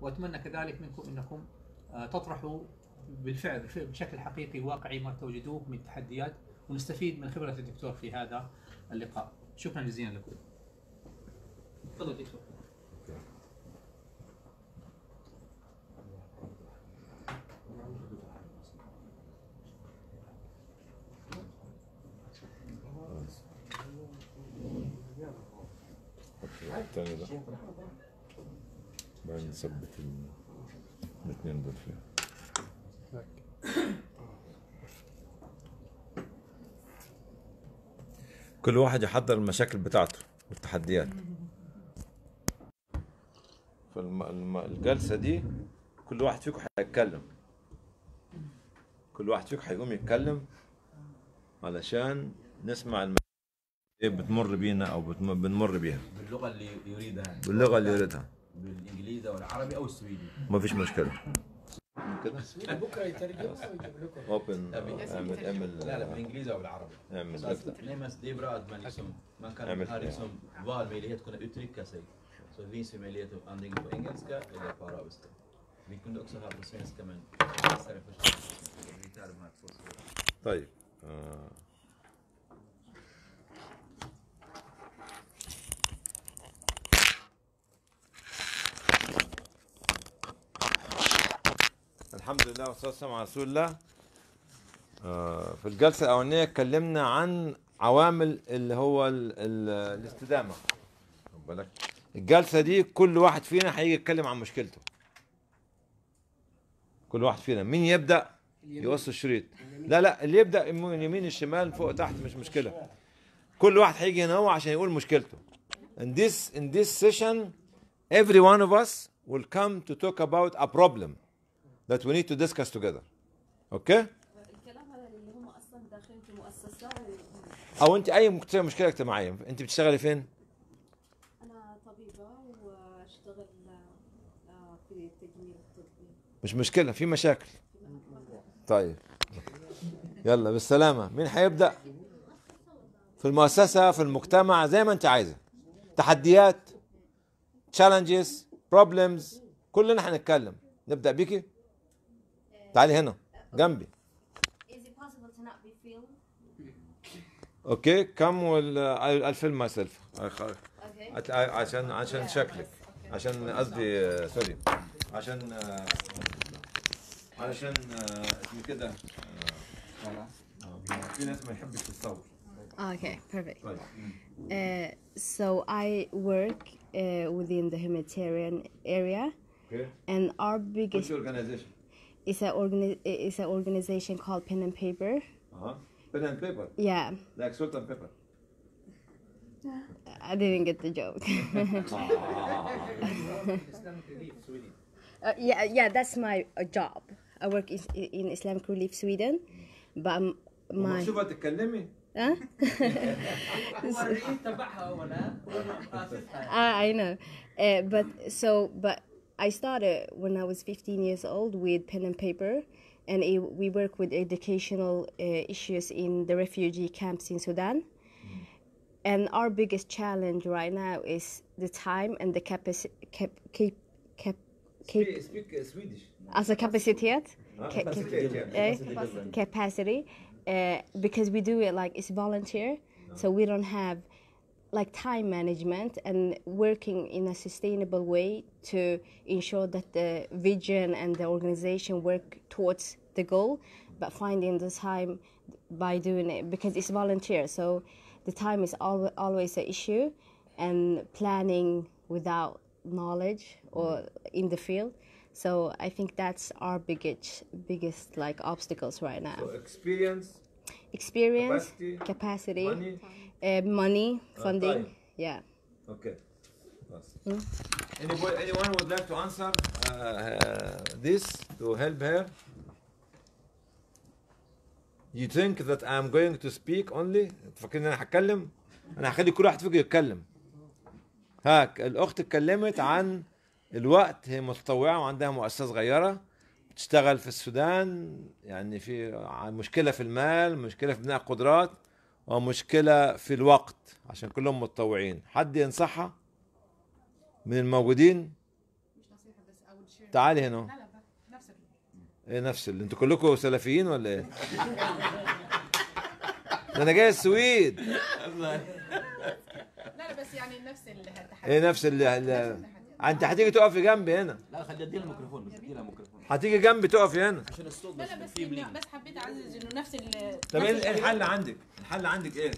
واتمنى كذلك منكم انكم آه، تطرحوا بالفعل بشكل حقيقي واقعي ما توجدوه من تحديات ونستفيد من خبره الدكتور في هذا اللقاء شكرا جزيلا لكم تفضل دكتور بعدين نثبت الاثنين دول فيها كل واحد يحضر المشاكل بتاعته والتحديات فالجلسة دي كل واحد فيكم هيتكلم كل واحد فيكم هيقوم يتكلم علشان نسمع الم... إيه بتمر بينا او بتمر بنمر بيها باللغه اللي يريدها باللغه اللي يريدها بالانجليزي او العربي او السويدي ما فيش مشكله بكره آه، يترجم ويجيب لا لا بالانجليزي او بالعربي اعمل نيمس ديبرا ادمانسون ما كان هاريسون فال ميليه تكون اتريك كاسي سو فيس ميليه تو اندينغ بو انجلسكا الى فارابستا ممكن دوكس هذا سينس كمان طيب آه. الحمد لله والصلاه والسلام على رسول الله آه، في الجلسه الاولانيه اتكلمنا عن عوامل اللي هو الـ الـ الاستدامه بالك الجلسه دي كل واحد فينا هيجي يتكلم عن مشكلته كل واحد فينا مين يبدا يوصل الشريط لا لا اللي يبدا يمين الشمال فوق تحت مش مشكله كل واحد هيجي هنا هو عشان يقول مشكلته in this in this session every one of us will come to talk about a problem that we need to discuss together. Okay? او انت اي مشكله اجتماعيه انت بتشتغلي فين؟ انا طبيبه واشتغل آه، في التجميل الطبي مش مشكله في مشاكل طيب يلا بالسلامه مين هيبدا؟ في المؤسسه في المجتمع زي ما انت عايزه تحديات تشالنجز بروبلمز كلنا هنتكلم نبدا بيكي تعالي هنا جنبي اوكي كم وال الفيلم ماي سيلف عشان عشان شكلك عشان قصدي سوري uh, عشان uh, علشان uh, اسمي كده في ناس ما يحبش تتصور ah, Okay, perfect. طيب. Uh, so I work uh, within the humanitarian area, okay. and our biggest. What's your organization? it's an organi- it's an organization called Pen and Paper. Uh huh. Pen and Paper. Yeah. Like salt and pepper. I didn't get the joke. uh, yeah, yeah, that's my uh, job. I work is, in Islamic Relief Sweden, but oh, my. I know, uh, but so but I started when I was 15 years old with pen and paper, and it, we work with educational uh, issues in the refugee camps in Sudan. Mm-hmm. And our biggest challenge right now is the time and the capacity. Cap, cap, cap, speak, speak uh, Swedish. As a capacity, eh? capacity, uh, because we do it like it's volunteer, no. so we don't have like time management and working in a sustainable way to ensure that the vision and the organization work towards the goal but finding the time by doing it because it's volunteer so the time is al- always an issue and planning without knowledge or in the field so i think that's our biggest biggest like obstacles right now so experience experience capacity, capacity money, Eh, money ah, funding. Yeah. Okay. Hmm? Anybody, anyone would like to answer uh, this to help her? You think that I'm going to speak only? تفكر ان انا هتكلم؟ انا هخلي كل واحد فيكم يتكلم. هاك الاخت اتكلمت عن الوقت هي متطوعه وعندها مؤسسه صغيره بتشتغل في السودان يعني في مشكله في المال، مشكله في بناء قدرات. ومشكلة في الوقت عشان كلهم متطوعين حد ينصحها من الموجودين تعالي هنا نفس ايه نفس اللي انتوا كلكم سلفيين ولا ايه ده انا جاي السويد لا لا بس يعني نفس هتحدي ايه نفس اللي انت هتيجي تقفي جنبي هنا لا خلي اديها الميكروفون بس اديها الميكروفون هتيجي جنبي تقفي هنا عشان الصوت بس بس حبيت اعزز انه نفس ال طب ايه, إيه الحل عندك؟ الحل عندك ايه؟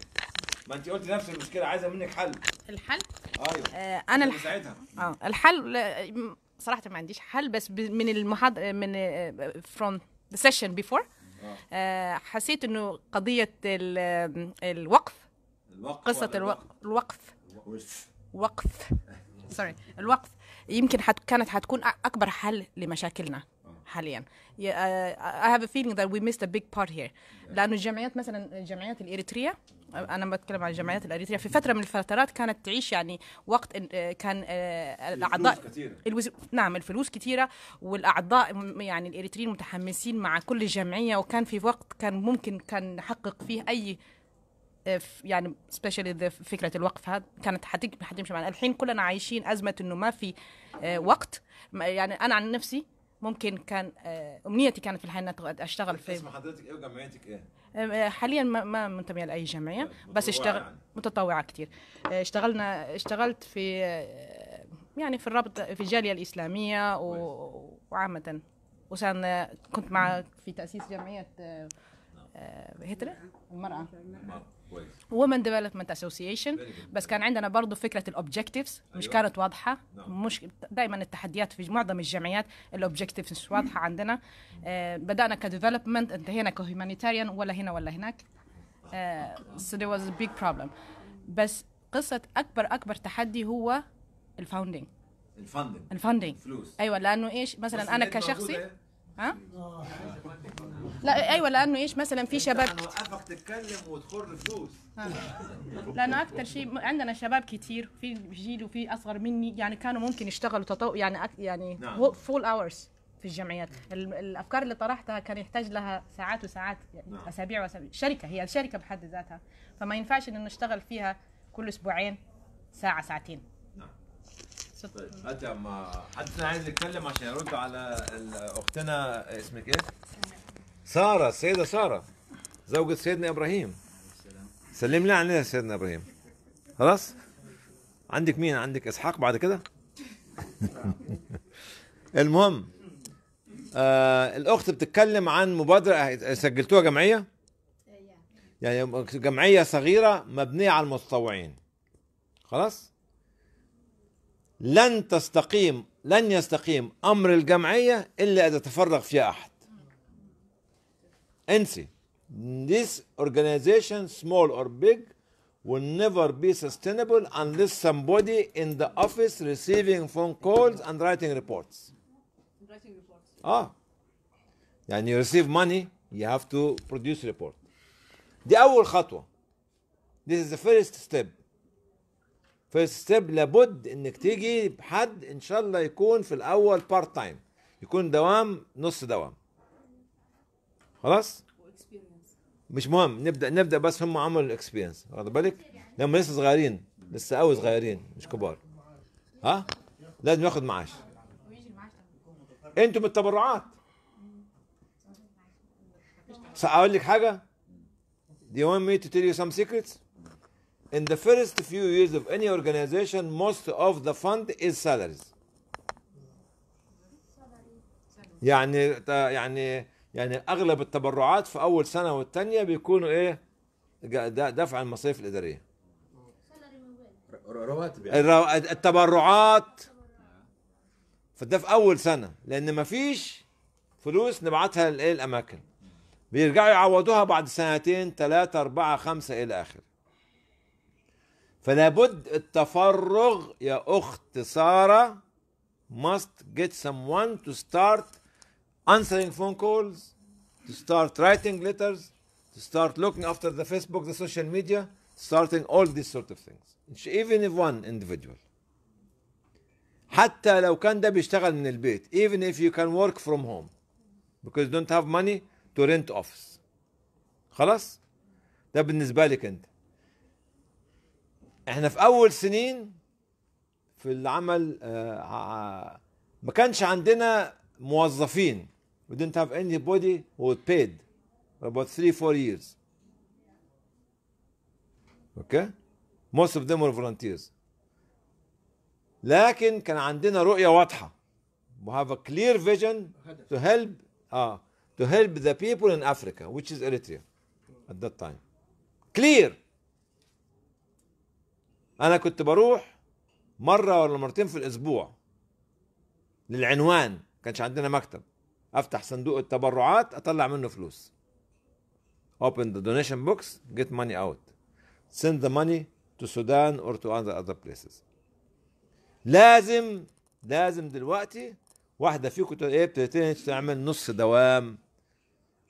ما انت قلت نفس المشكله عايزه منك حل الحل ايوه آه، انا الح... ساعتها اه الحل صراحه ما عنديش حل بس من المحاضره من فروم ذا سيشن بيفور حسيت انه قضيه الوقف الوقف قصه الوقف الوقف سوري الوقف يمكن حت... كانت هتكون اكبر حل لمشاكلنا حاليا I have a feeling that we missed a big part here لأنه الجمعيات مثلا الجمعيات الإريترية أنا بتكلم عن الجمعيات الإريترية في فترة من الفترات كانت تعيش يعني وقت كان آه، الأعضاء الفلوس الوز... نعم الفلوس كثيرة والأعضاء يعني الإريتريين متحمسين مع كل جمعية وكان في وقت كان ممكن كان نحقق فيه أي آه، يعني سبيشالي فكره الوقف هذا كانت حتمشي معنا الحين كلنا عايشين ازمه انه ما في آه، وقت يعني انا عن نفسي ممكن كان آه، امنيتي كانت في الحياه اني اشتغل في اسم حضرتك ايه وجمعيتك ايه؟ آه، آه، حاليا ما, ما منتميه لاي جمعيه طيب، بس اشتغل يعني. متطوعه كتير اشتغلنا اشتغلت في يعني في الربط في الجاليه الاسلاميه و... وعامه وكان كنت مع في تاسيس جمعيه هترة نعم. المرأة وومن ديفلوبمنت اسوسيشن بس كان عندنا برضه فكره الاوبجكتيفز مش كانت واضحه نعم. مش دائما التحديات في معظم الجمعيات الاوبجكتيفز مش واضحه عندنا آه، بدانا كديفلوبمنت انتهينا كهيومانيتاريان ولا هنا ولا هناك سو ذير واز was a بس قصه اكبر اكبر تحدي هو الفاوندينج الفاندنج الفاندنج الفلوس ايوه لانه ايش مثلا انا كشخصي ها؟ لا ايوه لانه ايش مثلا في شباب اوقفك تتكلم وتخر فلوس لانه اكثر شيء عندنا شباب كثير في جيل وفي اصغر مني يعني كانوا ممكن يشتغلوا تطو يعني أك... يعني نعم. فول اورز في الجمعيات الافكار اللي طرحتها كان يحتاج لها ساعات وساعات يعني نعم. اسابيع واسابيع شركه هي الشركه بحد ذاتها فما ينفعش انه نشتغل فيها كل اسبوعين ساعه ساعتين حتى ما حدثنا عايز يتكلم عشان يرد على اختنا اسمك ايه؟ ساره السيده ساره زوجة سيدنا ابراهيم سلم لي عليها سيدنا ابراهيم خلاص؟ عندك مين؟ عندك اسحاق بعد كده؟ المهم آه الاخت بتتكلم عن مبادره أه، سجلتوها جمعيه؟ إيه، يعني جمعيه صغيره مبنيه على المتطوعين خلاص؟ لن تستقيم لن يستقيم امر الجمعيه الا اذا تفرغ فيها احد انسي this organization small or big will never be sustainable unless somebody in the office receiving phone calls and writing reports writing reports اه يعني you receive money you have to produce report دي اول خطوه this is the first step فيرست ستيب لابد انك تيجي بحد ان شاء الله يكون في الاول بارت تايم يكون دوام نص دوام خلاص مش مهم نبدا نبدا بس هم عملوا الاكسبيرينس واخد بالك لما لسه صغيرين لسه قوي صغيرين مش كبار ها لازم ياخد معاش انتوا التبرعات اقول لك حاجه Do you want me to tell you some secrets? In the first few years of any organization, most of the fund is salaries. يعني يعني يعني اغلب التبرعات في اول سنه والثانيه بيكونوا ايه دفع المصاريف الاداريه رواتب يعني. التبرعات فده في اول سنه لان ما فيش فلوس نبعتها للاماكن. بيرجعوا يعوضوها بعد سنتين ثلاثة أربعة خمسة إلى آخر فلا بد التفرغ يا اخت ساره must get someone to start answering phone calls to start writing letters to start looking after the facebook the social media starting all these sort of things even if one individual حتى لو كان ده بيشتغل من البيت even if you can work from home because you don't have money to rent office خلاص ده بالنسبه لك انت احنا في اول سنين في العمل ما كانش عندنا موظفين we didn't have anybody who was paid for about three four years okay most of them were volunteers لكن كان عندنا رؤية واضحة we have a clear vision to help uh, to help the people in Africa which is Eritrea at that time clear انا كنت بروح مره ولا مرتين في الاسبوع للعنوان كانش عندنا مكتب افتح صندوق التبرعات اطلع منه فلوس open the donation box get money out send the money to Sudan or to other other places لازم لازم دلوقتي واحدة فيكم ايه بتبتدي تعمل نص دوام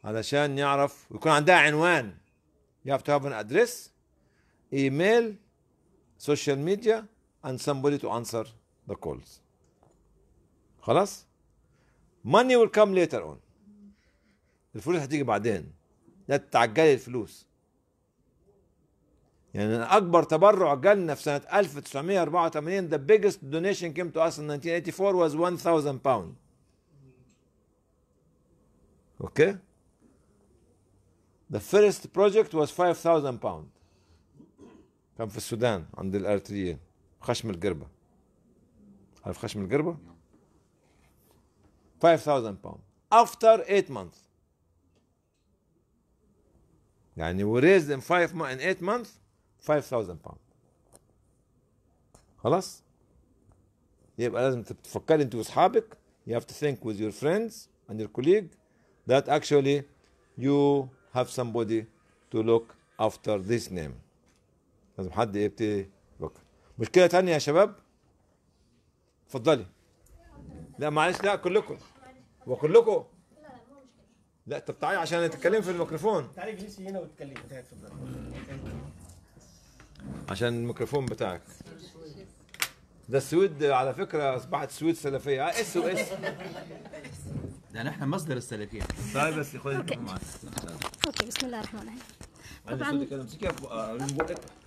علشان يعرف ويكون عندها عنوان you have to have an address ايميل social media and somebody to answer the calls خلاص money will come later on الفلوس هتيجي بعدين لا تتعجلي الفلوس يعني اكبر تبرع جالنا في سنه 1984 the biggest donation came to us in 1984 was 1000 pound okay the first project was 5000 pound كان في السودان عند الارتريين خشم القربه عارف خشم القربه 5000 باوند after 8 months يعني we raised in 5 in 8 months 5000 باوند خلاص يبقى لازم تفكر انت واصحابك you have to think with your friends and your colleague that actually you have somebody to look after this name لازم حد ايه بكر مشكله تانية يا شباب اتفضلي لا معلش لا كلكم وكلكم لا طب تعالي عشان تتكلم في الميكروفون تعالي اجلسي هنا وتتكلم عشان الميكروفون بتاعك ده السويد على فكره اصبحت السويد سلفيه اه اس ده نحن مصدر السلفيه طيب بس خد اوكي بسم الله الرحمن الرحيم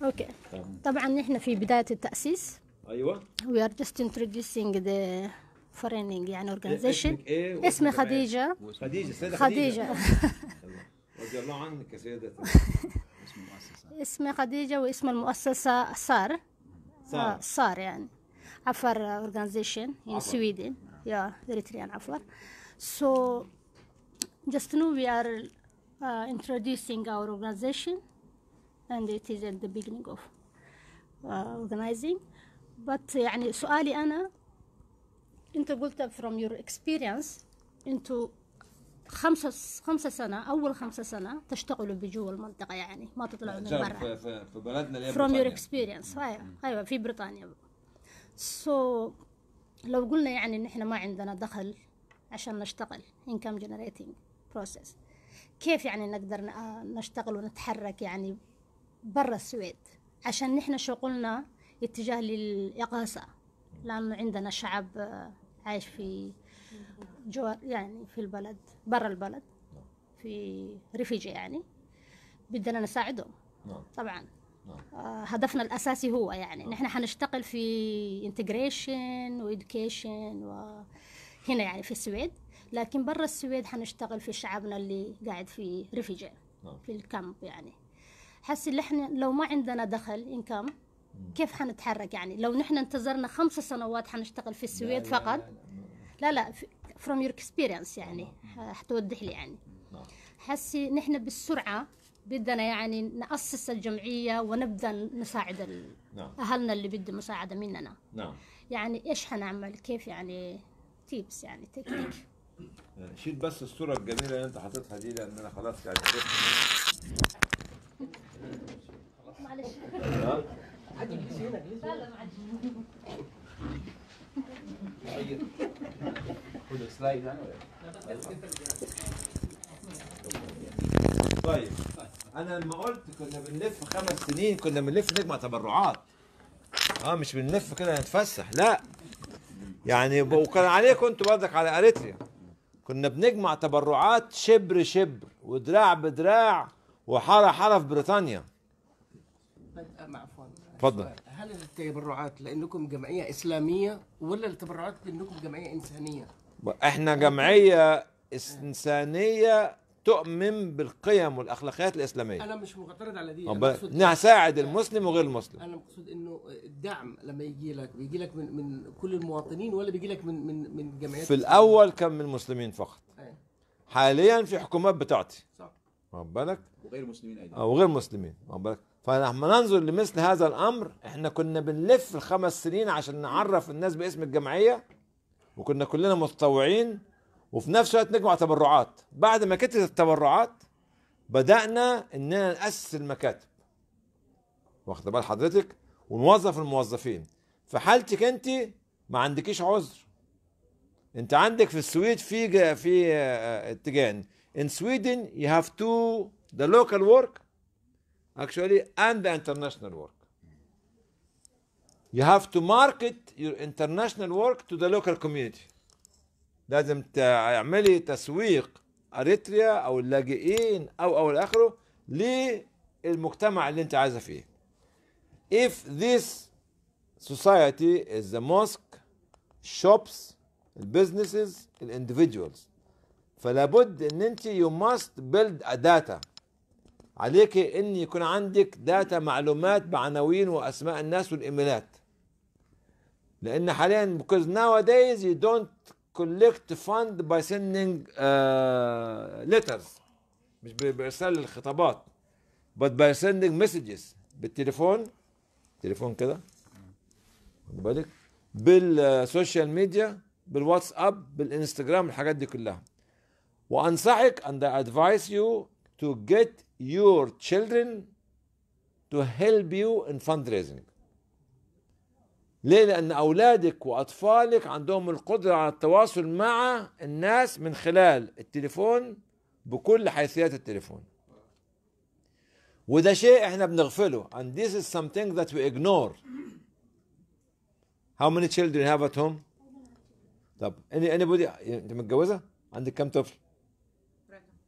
آه، طبعا نحن في بدايه التاسيس ايوه وي ار جاست انتروديوسينج ذا فورينينج يعني اورجانيزيشن إيه، إيه؟ اسمي خديجه خديجه سيده خديجه رضي الله عنك سيده اسمي خديجه واسم المؤسسه صار صار آه، يعني عفر اورجانيزيشن ان سويدن يا اريتريان عفر سو جاست نو وي ار uh, introducing our organization and it is at the beginning of uh, organizing but uh, يعني سؤالي أنا أنت قلت from your experience أنتوا خمسة خمسة سنة أول خمسة سنة تشتغلوا بجوا المنطقة يعني ما تطلعوا من برا في, في, بلدنا اللي from your experience أيوة أيوة في بريطانيا سو so, لو قلنا يعني إن إحنا ما عندنا دخل عشان نشتغل income generating process كيف يعني نقدر آه، نشتغل ونتحرك يعني برا السويد عشان نحن شغلنا اتجاه للإقاصة لأنه عندنا شعب آه، عايش في جو يعني في البلد برا البلد في ريفيجي يعني بدنا نساعدهم نعم. طبعا نعم. آه، هدفنا الأساسي هو يعني نحن حنشتغل في انتجريشن وإدوكيشن وهنا يعني في السويد لكن برا السويد حنشتغل في شعبنا اللي قاعد في ريفيجين نعم. في الكامب يعني حس اللي احنا لو ما عندنا دخل انكم كيف حنتحرك يعني لو نحن انتظرنا خمس سنوات حنشتغل في السويد لا فقط لا لا, فروم يور اكسبيرينس يعني نعم، نعم. حتوضح لي يعني حسي نحن بالسرعه بدنا يعني نأسس الجمعية ونبدأ نساعد نعم. أهلنا اللي بدهم مساعدة مننا نعم. يعني إيش حنعمل كيف يعني تيبس يعني تكنيك شيل بس الصوره الجميله اللي انت حاططها دي لان انا خلاص يعني معلش عادي اجلسي هنا لا لا معلش طيب انا لما قلت كنا بنلف خمس سنين كنا بنلف نجمع تبرعات اه مش بنلف كده نتفسح لا يعني وكان عليكم انتوا برضك على اريتريا كنا بنجمع تبرعات شبر شبر ودراع بدراع وحاره حاره في بريطانيا اتفضل هل التبرعات لانكم جمعيه اسلاميه ولا التبرعات لانكم جمعيه انسانيه؟ احنا جمعيه انسانيه تؤمن بالقيم والاخلاقيات الاسلاميه انا مش معترض على دي أنا نساعد المسلم وغير المسلم انا مقصود انه الدعم لما يجي لك بيجي لك من من كل المواطنين ولا بيجي لك من من من جمعيات في الاول كان من المسلمين فقط حاليا في حكومات بتعطي صح واخد بالك وغير مسلمين ايضا او غير مسلمين واخد بالك فلما ننظر لمثل هذا الامر احنا كنا بنلف الخمس سنين عشان نعرف الناس باسم الجمعيه وكنا كلنا متطوعين وفي نفس الوقت نجمع تبرعات بعد ما كتبت التبرعات بدأنا إننا نأسس المكاتب واخد بال حضرتك ونوظف الموظفين في حالتك أنت ما عندكيش عذر أنت عندك في السويد في في آه، اتجاهين in Sweden you have to the local work actually and the international work you have to market your international work to the local community لازم تعملي تسويق اريتريا او اللاجئين او او اخره للمجتمع اللي انت عايزه فيه if this society is the mosque shops businesses, individuals فلا بد ان انت you must build a data عليك ان يكون عندك داتا معلومات بعناوين واسماء الناس والايميلات لان حاليا because nowadays you don't collect fund by sending uh, letters مش بارسال الخطابات but by sending messages بالتليفون تليفون كده خد بالك بالسوشيال ميديا بالواتساب بالانستجرام الحاجات دي كلها وانصحك and I advise you to get your children to help you in fundraising ليه لأن أولادك وأطفالك عندهم القدرة على التواصل مع الناس من خلال التليفون بكل حيثيات التليفون وده شيء احنا بنغفله and this is something that we ignore how many children have at home طب اني anybody انت متجوزه عندك كم طفل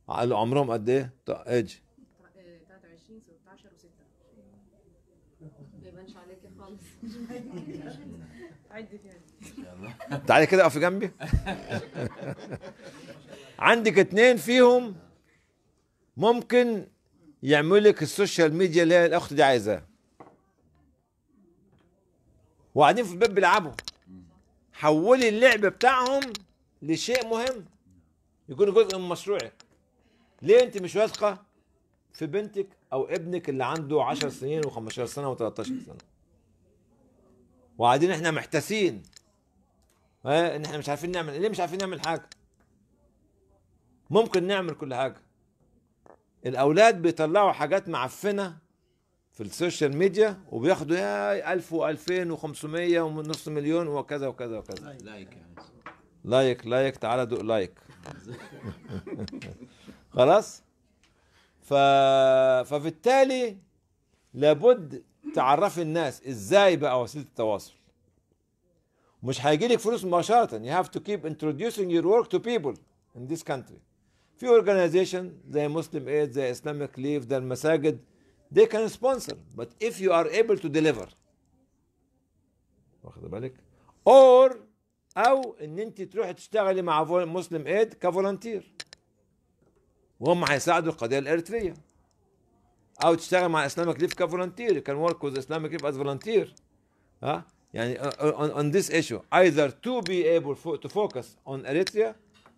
عمرهم قد ايه ايج طيب، يعني تعالي كده اقفي جنبي عندك اتنين فيهم ممكن يعملوا لك السوشيال ميديا اللي هي الاخت دي عايزاها وقاعدين في الباب بيلعبوا حولي اللعب بتاعهم لشيء مهم يكون جزء من مشروعك ليه انت مش واثقه في بنتك او ابنك اللي عنده 10 سنين و15 سنه و13 سنه وقاعدين احنا محتاسين ان احنا مش عارفين نعمل ليه مش عارفين نعمل حاجه ممكن نعمل كل حاجه الاولاد بيطلعوا حاجات معفنه في السوشيال ميديا وبياخدوا يا 1000 و2000 و500 ونص مليون وكذا وكذا وكذا لايك يعني. لايك لايك تعالى دوق لايك خلاص ف... فبالتالي لابد تعرفي الناس ازاي بقى وسيله التواصل مش هيجي لك فلوس مباشره you have to keep introducing your work to people in this country في organization زي مسلم ايد زي اسلامك ليف ده المساجد they can sponsor but if you are able to deliver واخد بالك or او ان انت تروحي تشتغلي مع مسلم ايد كفولنتير وهم هيساعدوا القضيه الاريتريه او تشتغل مع اسلامك ليف كفولنتير يو كان ورك وذ اسلامك ليف از فولنتير ها يعني on, on this issue either to be able fo to focus on Eritrea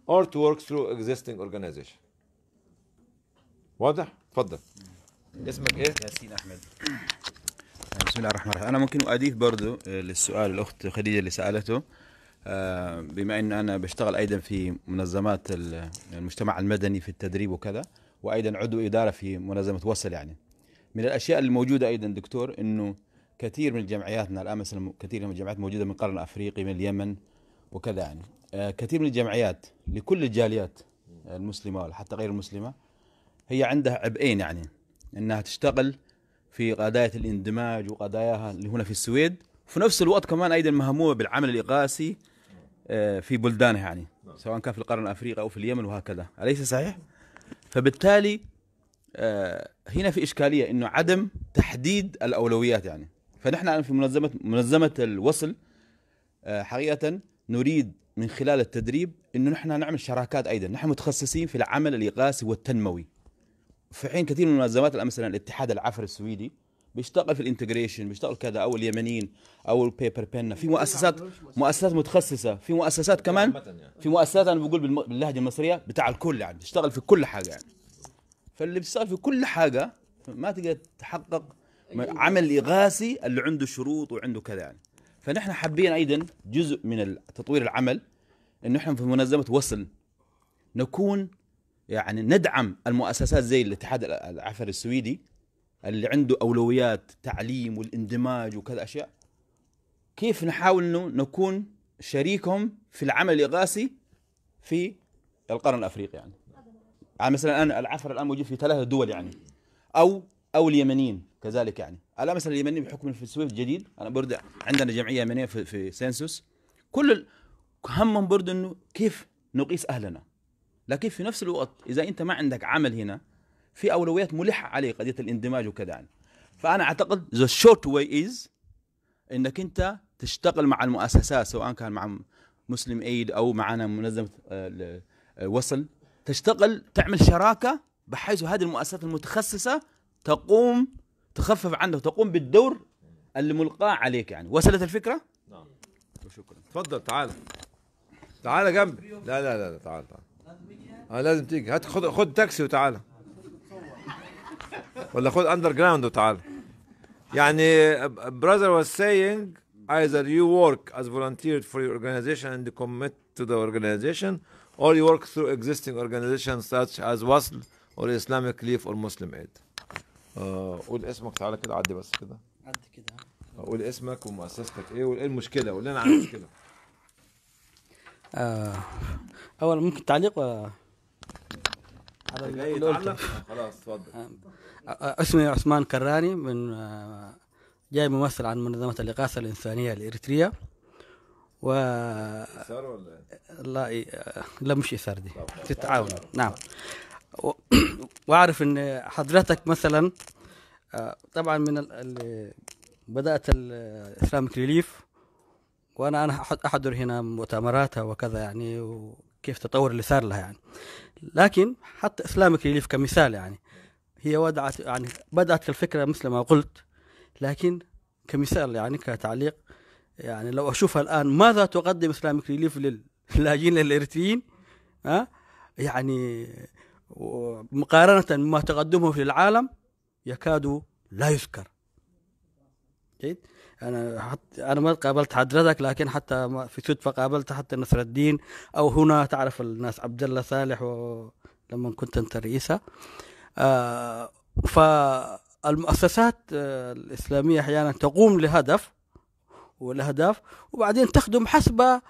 or to work through existing organization واضح؟ تفضل اسمك ايه؟ ياسين احمد بسم الله الرحمن الرحيم انا ممكن اضيف برضو آه، للسؤال الاخت خديجه اللي سالته آه، بما ان انا بشتغل ايضا في منظمات المجتمع المدني في التدريب وكذا وايضا عضو اداره في منظمه وصل يعني من الاشياء الموجوده ايضا دكتور انه كثير من جمعياتنا الان مثلا كثير من الجمعيات موجوده من القرن الافريقي من اليمن وكذا يعني آه كثير من الجمعيات لكل الجاليات المسلمه حتى غير المسلمه هي عندها عبئين يعني انها تشتغل في قضايا الاندماج وقضاياها اللي هنا في السويد وفي نفس الوقت كمان ايضا مهمومه بالعمل الاغاثي آه، في بلدانها يعني نعم. سواء كان في القرن الافريقي او في اليمن وهكذا اليس صحيح؟ فبالتالي آه، هنا في اشكاليه انه عدم تحديد الاولويات يعني فنحن الان في منظمه منظمه الوصل آه، حقيقه نريد من خلال التدريب انه نحن نعمل شراكات ايضا نحن متخصصين في العمل الاغاثي والتنموي في حين كثير من المنظمات مثلا الاتحاد العفري السويدي بيشتغل في الانتجريشن بيشتغل كذا او اليمنيين او البيبر بن في مؤسسات مؤسسات متخصصه في مؤسسات كمان يعني. في مؤسسات انا بقول باللهجه المصريه بتاع الكل يعني بتشتغل في كل حاجه يعني فاللي بيشتغل في كل حاجه ما تقدر تحقق أيوة. عمل اغاثي اللي عنده شروط وعنده كذا يعني فنحن حابين ايضا جزء من تطوير العمل انه احنا في منظمه وصل نكون يعني ندعم المؤسسات زي الاتحاد العفري السويدي اللي عنده اولويات تعليم والاندماج وكذا اشياء كيف نحاول انه نكون شريكهم في العمل الاغاثي في القرن الافريقي يعني يعني مثلا انا العفر الان موجود في ثلاثه دول يعني او او اليمنيين كذلك يعني الان مثلا اليمنيين بحكم في السويف الجديد انا برضه عندنا جمعيه يمنيه في, في سينسوس كل همهم برضه انه كيف نقيس اهلنا لكن في نفس الوقت اذا انت ما عندك عمل هنا في اولويات ملحه عليه قضيه الاندماج وكذا يعني فانا اعتقد ذا شورت واي از انك انت تشتغل مع المؤسسات سواء كان مع مسلم ايد او معنا منظمه آه، آه، وصل تشتغل تعمل شراكه بحيث هذه المؤسسات المتخصصه تقوم تخفف عنه تقوم بالدور اللي ملقاه عليك يعني وصلت الفكره؟ نعم طيب، شكرا تفضل تعال تعال جنبي لا لا لا تعال تعال آه لازم تيجي هات خد خد تاكسي وتعالى ولا خد اندر جراوند وتعال يعني brother was saying either you work as volunteer for your organization and commit to the organization or you work through existing organizations such as وصل or Islamic Leaf or Muslim Aid آه قول اسمك تعالى كده عدي بس كده عدي كده قول اسمك ومؤسستك ايه وايه المشكله قول لنا عن المشكله آه اول ممكن تعليق و... على اللي قلته خلاص اتفضل اسمي عثمان كراني من آه، جاي ممثل عن منظمة الإغاثة الإنسانية الإريترية و لا لا مش إثار دي تتعاون نعم و... وأعرف إن حضرتك مثلا آه، طبعا من ال... بدأت الإسلامك ريليف وأنا أنا أحضر هنا مؤتمراتها وكذا يعني وكيف تطور اللي صار لها يعني لكن حتى إسلامك ريليف كمثال يعني هي وضعت يعني بدأت الفكرة مثل ما قلت لكن كمثال يعني كتعليق يعني لو أشوفها الآن ماذا تقدم إسلامك ريليف للاجئين الإريتريين ها يعني مقارنة بما تقدمه في العالم يكاد لا يذكر جيد انا حت... انا ما قابلت حضرتك لكن حتى في صدفه قابلت حتى نصر الدين او هنا تعرف الناس عبد الله صالح و... لما كنت انت رئيسها آه، فالمؤسسات آه، الاسلاميه احيانا تقوم لهدف والاهداف وبعدين تخدم حسب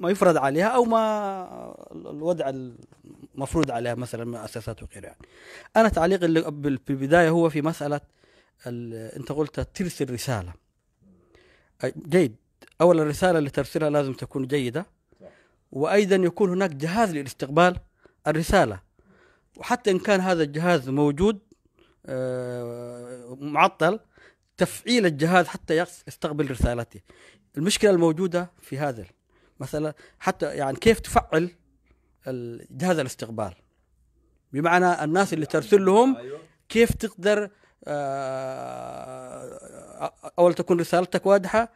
ما يفرض عليها او ما الوضع المفروض عليها مثلا من مؤسسات وغيرها يعني. انا تعليقي في البدايه هو في مساله انت قلت ترسل رساله جيد اولا الرساله اللي ترسلها لازم تكون جيده وايضا يكون هناك جهاز لاستقبال الرساله وحتى ان كان هذا الجهاز موجود آه، معطل تفعيل الجهاز حتى يستقبل رسالتي المشكله الموجوده في هذا مثلا حتى يعني كيف تفعل جهاز الاستقبال بمعنى الناس اللي ترسل لهم أيوه. كيف تقدر آه، اول تكون رسالتك واضحه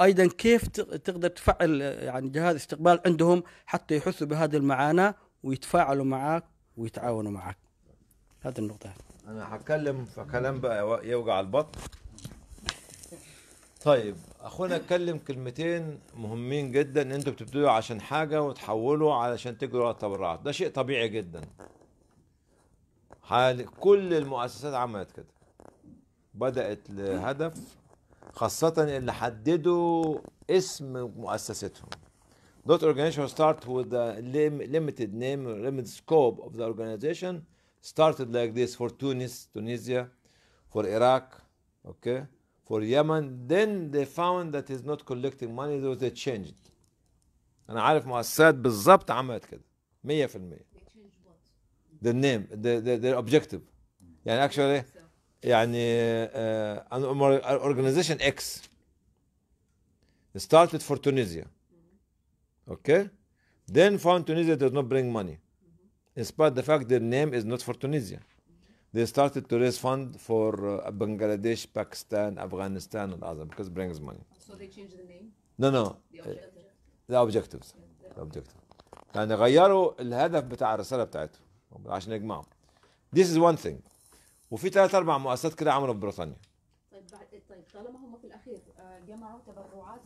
ايضا كيف تقدر تفعل يعني جهاز استقبال عندهم حتى يحسوا بهذه المعاناه ويتفاعلوا معك ويتعاونوا معك هذه النقطة أنا هتكلم في كلام بقى يوجع البطن طيب اخونا اتكلم كلمتين مهمين جدا ان انتوا بتبتدوا عشان حاجه وتحولوا علشان تجروا على التبرعات ده شيء طبيعي جدا حال كل المؤسسات عملت كده بدات لهدف خاصه اللي حددوا اسم مؤسستهم Those organizations started with a lim limited name, limited scope of the organization. Started like this for Tunis, Tunisia, for Iraq, okay, for Yemen. Then they found that it's not collecting money, so they changed. أنا عارف مؤسسات بالظبط عملت كده 100% the name the, the, their objective يعني actually يعني uh, an organization X started for Tunisia Okay? Then found Tunisia does not bring money. In spite of the fact their name is not for Tunisia. They started to raise fund for uh, Bangladesh, Pakistan, Afghanistan, and other because it brings money. So they changed the name? No, no. The objectives. The objectives. يعني غيروا الهدف بتاع الرسالة بتاعتهم عشان يجمعوا. This is one thing. وفي ثلاث أربع مؤسسات كده عملوا في بريطانيا. طيب طيب طالما هم في الأخير جمعوا تبرعات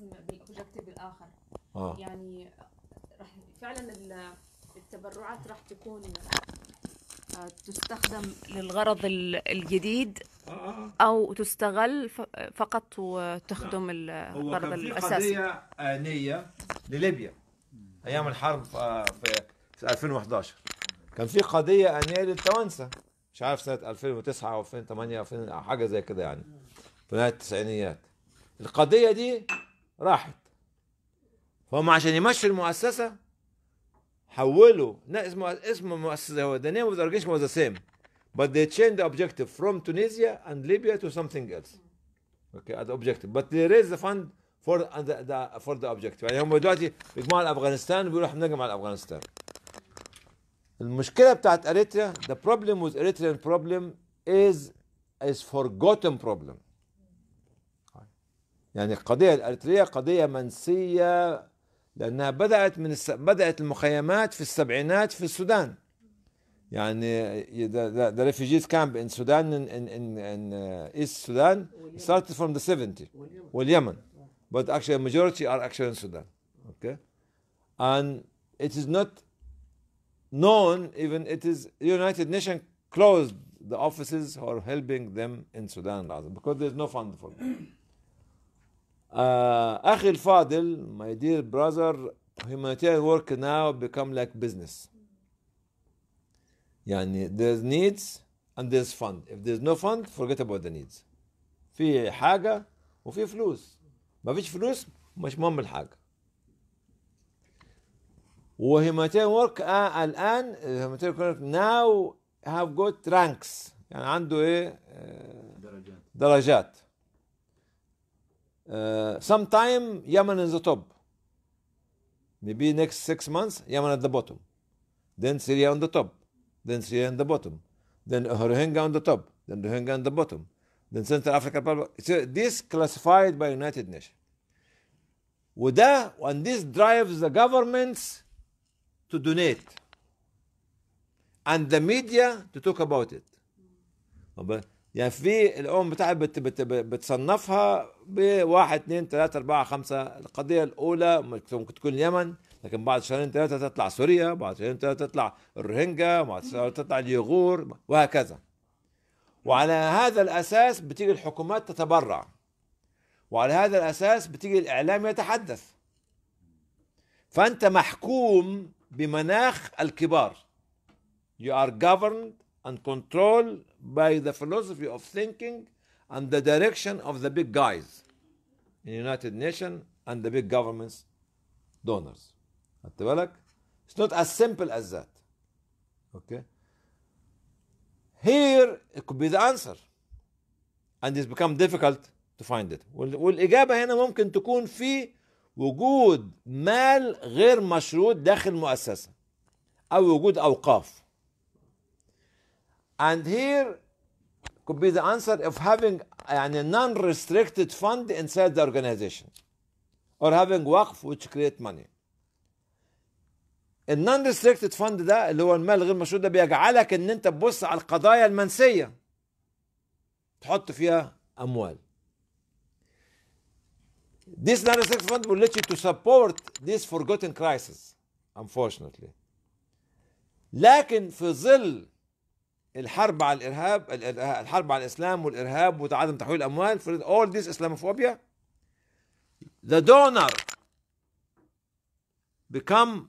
الشخص بالاوبجيكتيف الاخر آه. يعني رح فعلا التبرعات راح تكون آه، تستخدم للغرض الجديد آه، آه، او تستغل فقط وتخدم الغرض نعم. الاساسي هو قضيه انيه لليبيا ايام الحرب في 2011 كان في قضيه انيه للتوانسه مش عارف سنه 2009 او 2008 او حاجه زي كده يعني في نهايه التسعينيات القضيه دي راحت فهم عشان يمشوا المؤسسة حولوا اسم اسم المؤسسة هو the name of the organization was the same but they changed the objective from Tunisia and Libya to something else okay the objective but they raised the fund for the, the for the objective يعني هم دلوقتي بيجمعوا على افغانستان بيقولوا احنا بنجمع على افغانستان المشكلة بتاعت اريتريا the problem with Eritrean problem is is forgotten problem يعني القضية الأريترية قضية منسية لأنها بدأت من الس... بدأت المخيمات في السبعينات في السودان يعني ذا ريفوجيز كامب ان سودان ان ان ان ايست سودان started from the 70 واليمن but actually majority are actually in Sudan okay and it is not known even it is United Nations closed the offices for helping them in Sudan because there's no fund for them اخي الفاضل my dear brother humanitarian work now become like business يعني there's needs and there's fund if there's no fund forget about the needs في حاجة وفي فلوس ما فيش فلوس مش مهم الحاجة وهيماتيان ورك آه الآن humanitarian work now have got ranks يعني عنده إيه درجات درجات Uh, sometime Yemen is the top. Maybe next six months, Yemen at the bottom. Then Syria on the top. Then Syria on the bottom. Then Rohingya on the top. Then Rohingya on the bottom. Then Central African Republic. So this classified by United Nations. وده when this drives the governments to donate and the media to talk about it. يعني في الامم بتاعت بت بت بتصنفها بواحد اثنين ثلاثة أربعة خمسة القضية الأولى ممكن تكون اليمن لكن بعد شهرين ثلاثة تطلع سوريا بعد شهرين ثلاثة تطلع الروهينجا بعد شهرين تطلع اليغور وهكذا وعلى هذا الأساس بتيجي الحكومات تتبرع وعلى هذا الأساس بتيجي الإعلام يتحدث فأنت محكوم بمناخ الكبار you are governed and control by the philosophy of thinking and the direction of the big guys in United Nations and the big governments donors. خدت بالك؟ It's not as simple as that. Okay? Here it could be the answer. And it's become difficult to find it. والإجابة هنا ممكن تكون في وجود مال غير مشروط داخل مؤسسة أو وجود أوقاف. And here could be the answer of having a non-restricted fund inside the organization or having وقف which create money. النون ريستريكتد fund ده اللي هو المال غير مشروط ده بيجعلك ان انت تبص على القضايا المنسيه تحط فيها اموال This non-restricted fund will let you to support this forgotten crisis unfortunately لكن في ظل الحرب على الارهاب الحرب على الاسلام والارهاب وعدم تحويل الاموال for all this Islamophobia the donor become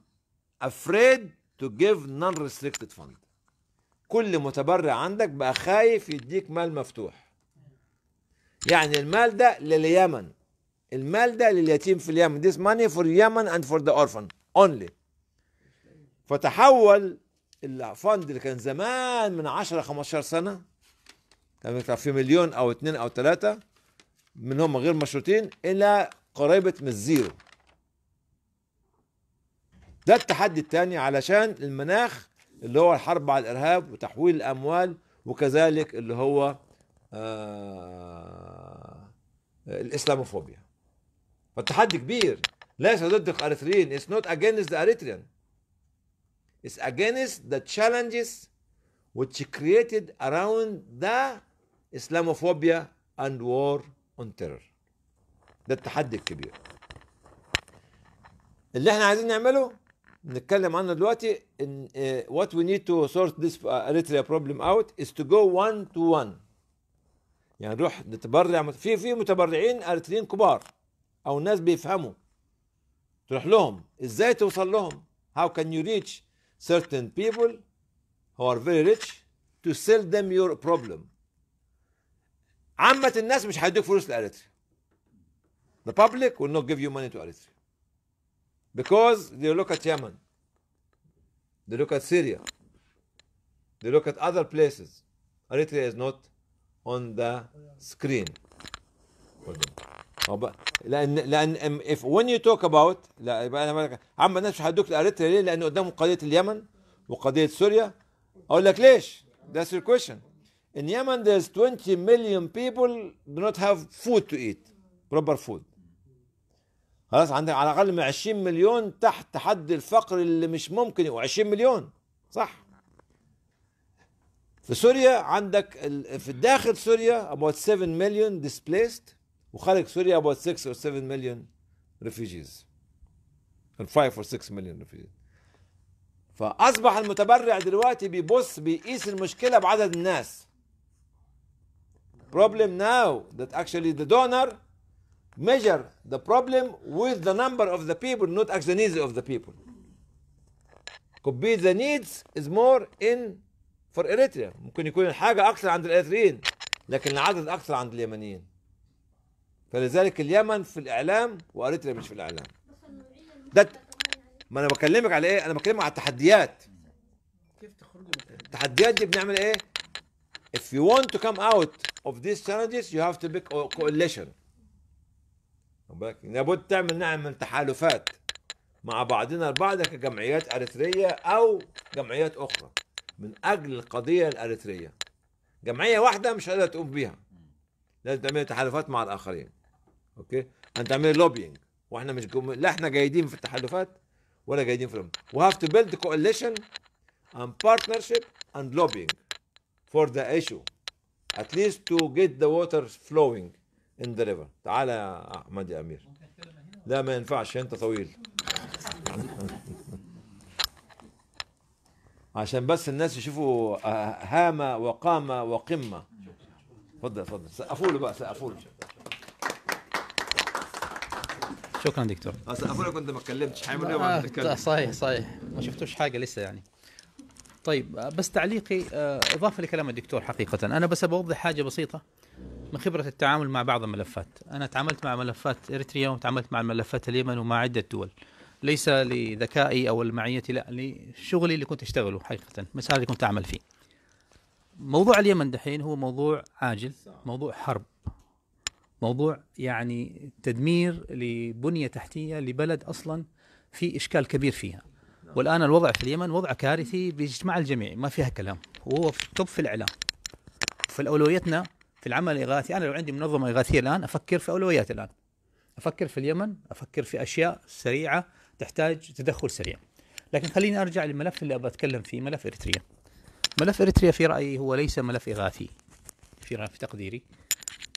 afraid to give non-restricted fund كل متبرع عندك بقى خايف يديك مال مفتوح يعني المال ده لليمن المال ده لليتيم في اليمن this money for Yemen and for the orphan only فتحول الفند اللي كان زمان من 10 15 سنه كان في مليون او اثنين او ثلاثه منهم غير مشروطين الى قريبه من الزيرو ده التحدي الثاني علشان المناخ اللي هو الحرب على الارهاب وتحويل الاموال وكذلك اللي هو آه الاسلاموفوبيا فالتحدي كبير ليس ضد الاريتريين اتس نوت اجينست ذا اريتريان is against the challenges which created around the Islamophobia and war on terror ده التحدي الكبير اللي احنا عايزين نعمله نتكلم عنه دلوقتي ان uh, what we need to sort this Eritrea problem out is to go one to one يعني نروح نتبرع في في متبرعين اريتريين كبار او ناس بيفهموا تروح لهم ازاي توصل لهم how can you reach certain people who are very rich to sell them your problem عامة الناس مش هيدوك فلوس لأريتريا The public will not give you money to Eritrea. Because they look at Yemen. They look at Syria. They look at other places. Eritrea is not on the screen لان لان اف وين يو توك اباوت لا يبقى انا عم مش الدكتور اريتريا ليه؟ لان قدامهم قضيه اليمن وقضيه سوريا اقول لك ليش؟ That's your question. In Yemen there's 20 million people do not have food to eat. Proper food. خلاص عندك على الاقل من 20 مليون تحت حد الفقر اللي مش ممكن و20 مليون صح في سوريا عندك في داخل سوريا about 7 million displaced وخلق سوريا about 6 or 7 million refugees and 5 or 6 million refugees فأصبح المتبرع دلوقتي بيبص بيقيس المشكلة بعدد الناس problem now that actually the donor measure the problem with the number of the people not actually the needs of the people could be the needs is more in for Eritrea ممكن يكون الحاجة أكثر عند الإريتريين لكن العدد أكثر عند اليمنيين فلذلك اليمن في الاعلام واريتريا مش في الاعلام ده ما انا بكلمك على ايه انا بكلمك على التحديات كيف تخرجوا من التحديات دي بنعمل ايه if you want to come out of these challenges you have to pick a coalition لابد تعمل نعمل تحالفات مع بعضنا البعض كجمعيات اريتريه او جمعيات اخرى من اجل القضيه الاريتريه جمعيه واحده مش قادره تقوم بيها لازم تعمل تحالفات مع الاخرين اوكي انت عامل لوبينج واحنا مش جم... لا احنا جيدين في التحالفات ولا جيدين في و وي هاف تو بيلد كوليشن اند بارتنرشيب اند لوبينج فور ذا ايشو ات ليست تو جيت ذا ووتر فلوينج ان ذا ريفر تعالى يا احمد يا امير لا ما ينفعش انت طويل عشان بس الناس يشوفوا آه، هامه وقامه وقمه اتفضل اتفضل سقفوا له بقى سقفوا له شكرا دكتور انا كنت ما اتكلمتش حامل آه صحيح صحيح ما شفتوش حاجه لسه يعني طيب بس تعليقي آه، اضافه لكلام الدكتور حقيقه انا بس بوضح حاجه بسيطه من خبره التعامل مع بعض الملفات انا تعاملت مع ملفات اريتريا وتعاملت مع ملفات اليمن ومع عده دول ليس لذكائي او لمعيتي لا لشغلي اللي كنت اشتغله حقيقه مسار اللي كنت اعمل فيه موضوع اليمن دحين هو موضوع عاجل موضوع حرب موضوع يعني تدمير لبنيه تحتيه لبلد اصلا في اشكال كبير فيها نعم. والان الوضع في اليمن وضع كارثي باجتماع الجميع ما فيها كلام وهو في الطب في الاعلام فاولويتنا في العمل الاغاثي انا لو عندي منظمه اغاثيه الان افكر في اولويات الان افكر في اليمن افكر في اشياء سريعه تحتاج تدخل سريع لكن خليني ارجع للملف اللي ابغى اتكلم فيه ملف اريتريا ملف اريتريا في رايي هو ليس ملف اغاثي في في تقديري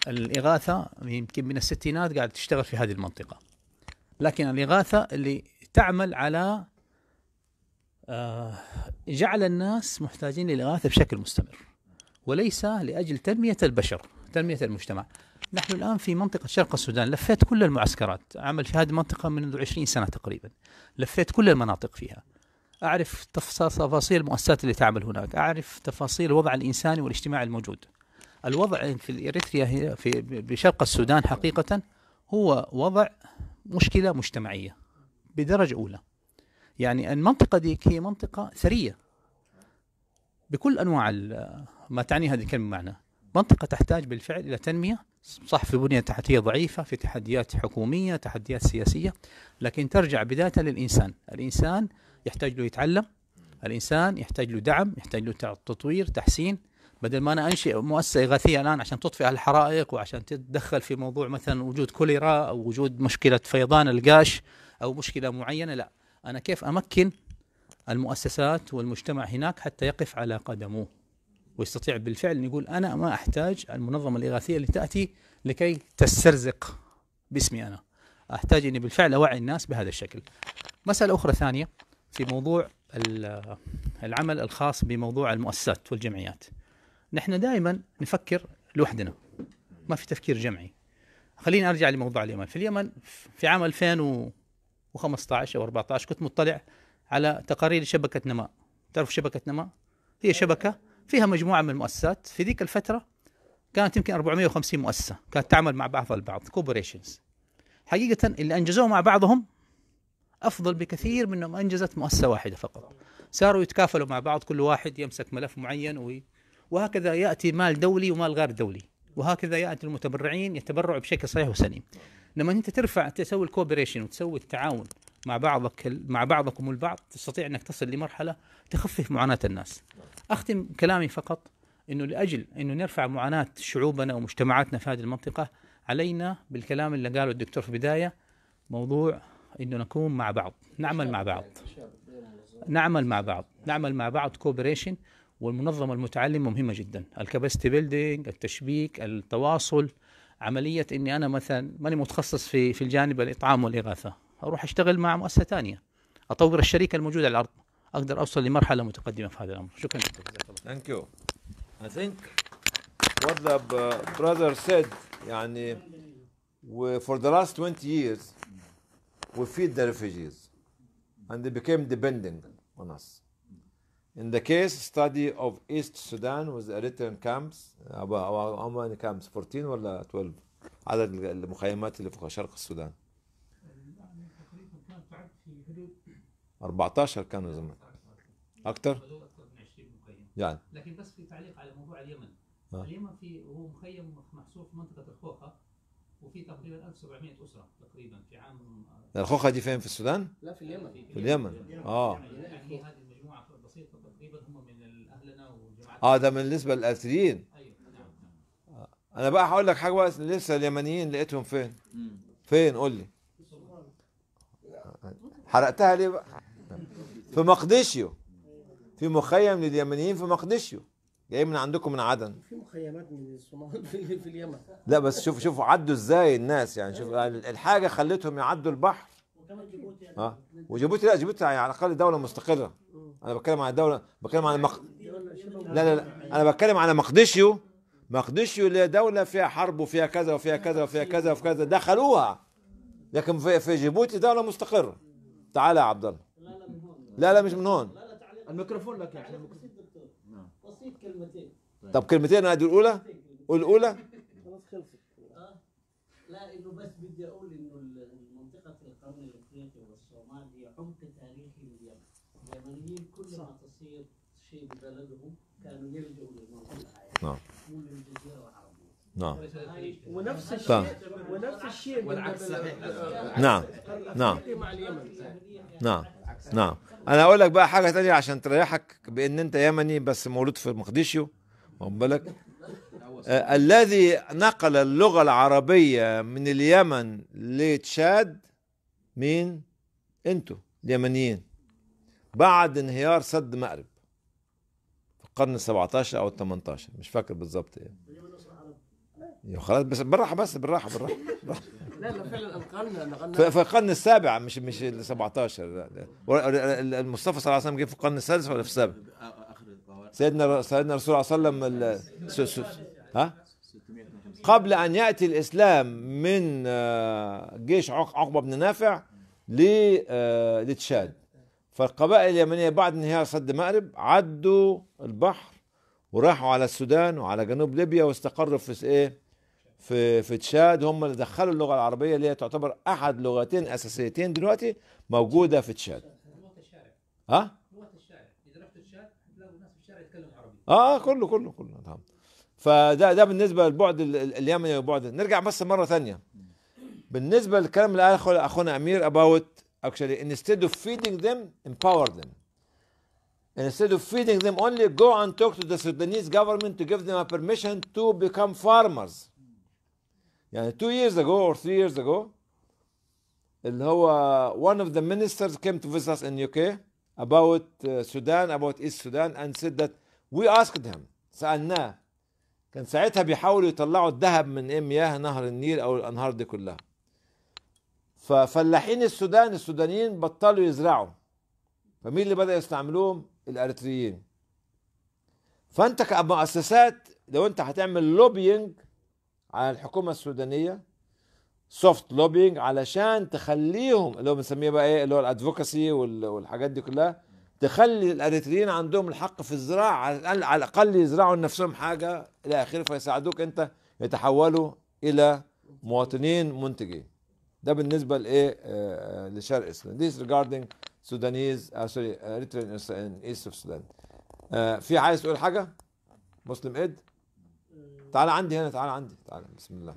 الاغاثه يمكن من الستينات قاعد تشتغل في هذه المنطقه لكن الاغاثه اللي تعمل على آه، جعل الناس محتاجين للاغاثه بشكل مستمر وليس لاجل تنميه البشر تنميه المجتمع نحن الان في منطقه شرق السودان لفيت كل المعسكرات عمل في هذه المنطقه منذ 20 سنه تقريبا لفيت كل المناطق فيها اعرف تفاصيل المؤسسات اللي تعمل هناك اعرف تفاصيل الوضع الانساني والاجتماعي الموجود الوضع في اريتريا في بشرق السودان حقيقة هو وضع مشكلة مجتمعية بدرجة أولى يعني المنطقة دي هي منطقة ثرية بكل أنواع ما تعني هذه الكلمة معنا منطقة تحتاج بالفعل إلى تنمية صح في بنية تحتية ضعيفة في تحديات حكومية تحديات سياسية لكن ترجع بداية للإنسان الإنسان يحتاج له يتعلم الإنسان يحتاج له دعم يحتاج له تطوير تحسين بدل ما انا انشئ مؤسسه اغاثيه الان عشان تطفئ الحرائق وعشان تتدخل في موضوع مثلا وجود كوليرا او وجود مشكله فيضان القاش او مشكله معينه لا انا كيف امكن المؤسسات والمجتمع هناك حتى يقف على قدمه ويستطيع بالفعل ان يقول انا ما احتاج المنظمه الاغاثيه اللي تاتي لكي تسترزق باسمي انا احتاج اني بالفعل اوعي الناس بهذا الشكل مساله اخرى ثانيه في موضوع العمل الخاص بموضوع المؤسسات والجمعيات نحن دائما نفكر لوحدنا ما في تفكير جمعي خليني ارجع لموضوع اليمن في اليمن في عام 2015 او 14 كنت مطلع على تقارير شبكه نماء تعرف شبكه نماء هي شبكه فيها مجموعه من المؤسسات في ذيك الفتره كانت يمكن 450 مؤسسه كانت تعمل مع بعضها البعض كوبريشنز حقيقه اللي انجزوه مع بعضهم افضل بكثير من انجزت مؤسسه واحده فقط صاروا يتكافلوا مع بعض كل واحد يمسك ملف معين وهكذا ياتي مال دولي ومال غير دولي وهكذا ياتي المتبرعين يتبرعوا بشكل صحيح وسليم لما انت ترفع تسوي الكوبريشن وتسوي التعاون مع بعضك مع بعضكم البعض تستطيع انك تصل لمرحله تخفف معاناه الناس اختم كلامي فقط انه لاجل انه نرفع معاناه شعوبنا ومجتمعاتنا في هذه المنطقه علينا بالكلام اللي قاله الدكتور في البدايه موضوع انه نكون مع بعض نعمل مع بعض نعمل مع بعض نعمل مع بعض كوبريشن والمنظمة المتعلمة مهمة جدا الكباستي بيلدينج التشبيك التواصل عملية اني انا مثلا ماني متخصص في في الجانب الاطعام والاغاثة اروح اشتغل مع مؤسسة ثانية اطور الشريك الموجود على الارض اقدر اوصل لمرحلة متقدمة في هذا الامر شكرا ثانك يو I think what the uh, brother said يعني for the last 20 years we feed the refugees and they became dependent on us. In the case study of East Sudan with Eritrean camps how many camps 14 ولا 12 عدد المخيمات اللي في شرق السودان 14 كانوا زمان أكثر يعني لكن بس في تعليق على موضوع اليمن آه. اليمن في هو مخيم محصور في منطقة الخوخة وفي تقريبا 1700 أسرة تقريبا في عام الخوخة دي فين في السودان؟ لا في اليمن في اليمن, في اليمن. اه يعني هذه هذا من اه ده بالنسبه للأثريين ايوه نعم، نعم. آه، انا بقى هقول لك حاجه بقى لسه اليمنيين لقيتهم فين؟ فين قول لي حرقتها ليه بقى؟ في مقدشيو في مخيم لليمنيين في مقدشيو جاي من عندكم من عدن في مخيمات من الصومال في اليمن لا بس شوف شوفوا عدوا ازاي الناس يعني شوف يعني الحاجه خلتهم يعدوا البحر وكمان جيبوتي اه وجيبوتي لا جيبوتي يعني على الاقل دوله مستقره انا بتكلم عن الدوله بتكلم عن مق... لا لا لا انا بتكلم على مقدشيو مقدشيو اللي دوله فيها حرب وفيها كذا وفيها كذا وفيها كذا وفيها كذا دخلوها لكن في, في جيبوتي دوله مستقره تعال يا عبد الله لا لا مش من هون الميكروفون لك يا نعم. بسيط كلمتين طب كلمتين هذه الاولى الاولى شيء كانوا يلجؤوا للمنطقه نعم مو للجزيره العربيه نعم ونفس الشيء نعم. ونفس الشيء نعم نعم نعم. نعم نعم انا اقول لك بقى حاجه تانية عشان تريحك بان انت يمني بس مولود في مقديشيو واخد بالك آه، الذي نقل اللغه العربيه من اليمن لتشاد مين انتوا اليمنيين بعد انهيار سد مأرب القرن ال 17 او ال 18 مش فاكر بالظبط ايه يعني. يا خلاص بس بالراحه بس بالراحه بالراحه لا لا فعلا القرن في القرن السابع مش مش ال 17 المصطفى صلى الله عليه وسلم جه في القرن السادس ولا في السابع؟ سيدنا سيدنا الرسول صلى الله عليه وسلم ها؟ قبل ان ياتي الاسلام من آه، جيش عقبه بن نافع آه، لتشاد فالقبائل اليمنية بعد انهيار سد مأرب عدوا البحر وراحوا على السودان وعلى جنوب ليبيا واستقروا في ايه في في تشاد هم اللي دخلوا اللغه العربيه اللي هي تعتبر احد لغتين اساسيتين دلوقتي موجوده في تشاد ها اه, آه، كله كله كله نعم فده ده بالنسبه للبعد اليمني والبعد نرجع بس مره ثانيه بالنسبه للكلام اللي قاله اخونا امير اباوت Actually, instead of feeding them, empower them. And instead of feeding them only, go and talk to the Sudanese government to give them a permission to become farmers. two years ago or three years ago uh, one of the ministers came to visit us in UK about uh, Sudan about East Sudan and said that we asked him سألناه كان ساعتها بيحاولوا يطلعوا الذهب من مياه نهر النيل او الانهار دي كلها ففلاحين السودان السودانيين بطلوا يزرعوا فمين اللي بدأ يستعملوهم الأريتريين فأنت كمؤسسات لو أنت هتعمل لوبينج على الحكومة السودانية سوفت لوبينج علشان تخليهم اللي هو بنسميه بقى ايه اللي هو الادفوكاسي والحاجات دي كلها تخلي الاريتريين عندهم الحق في الزراعه على الاقل يزرعوا لنفسهم حاجه الى اخره فيساعدوك انت يتحولوا الى مواطنين منتجين ده بالنسبه لايه آه، آه، لشرق السودان ديز آه، sorry سودانيز سوري in east of Sudan uh, في عايز تقول حاجه مسلم إيد تعال عندي هنا تعال عندي تعال بسم الله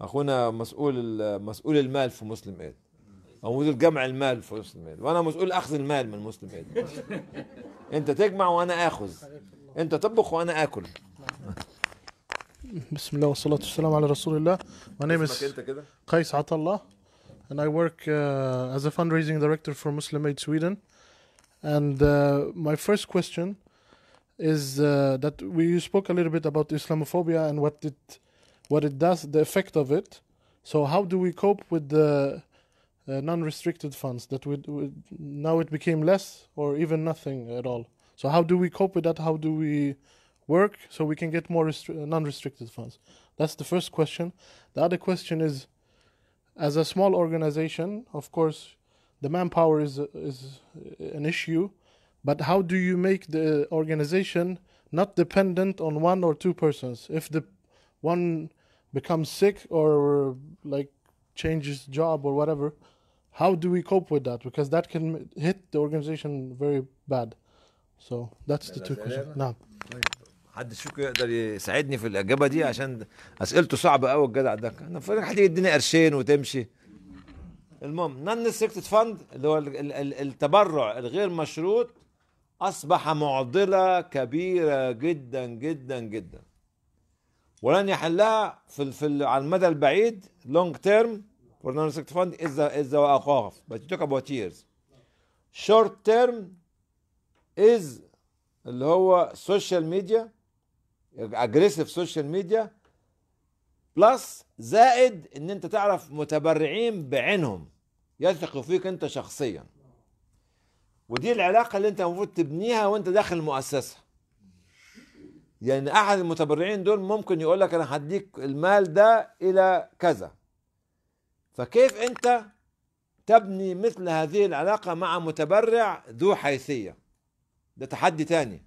اخونا مسؤول مسؤول المال في مسلم إيد او مسؤول جمع المال في مسلم إيد وانا مسؤول اخذ المال من مسلم إيد انت تجمع وانا اخذ انت تطبخ وانا اكل بسم الله والصلاة والسلام على رسول الله. My name is Qais Atallah and I work uh, as a fundraising director for Muslim Aid Sweden. And uh, my first question is uh, that we spoke a little bit about Islamophobia and what it what it does, the effect of it. So how do we cope with the uh, non-restricted funds that we, we, now it became less or even nothing at all? So how do we cope with that? How do we work so we can get more restri- non-restricted funds that's the first question the other question is as a small organization of course the manpower is is an issue but how do you make the organization not dependent on one or two persons if the one becomes sick or like changes job or whatever how do we cope with that because that can hit the organization very bad so that's the two questions now حد شوك يقدر يساعدني في الاجابه دي عشان اسئلته صعبه قوي الجدع ده انا فاكر هتيجي تديني قرشين وتمشي المهم نن ريستريكتد فاند اللي هو التبرع الغير مشروط اصبح معضله كبيره جدا جدا جدا ولن يحلها في على المدى البعيد لونج تيرم فور non restricted فاند از از اخاف the اوقاف but شورت تيرم about اللي هو سوشيال ميديا اجريسيف سوشيال ميديا بلس زائد ان انت تعرف متبرعين بعينهم يثقوا فيك انت شخصيا ودي العلاقه اللي انت المفروض تبنيها وانت داخل المؤسسه يعني احد المتبرعين دول ممكن يقول لك انا هديك المال ده الى كذا فكيف انت تبني مثل هذه العلاقه مع متبرع ذو حيثيه ده تحدي تاني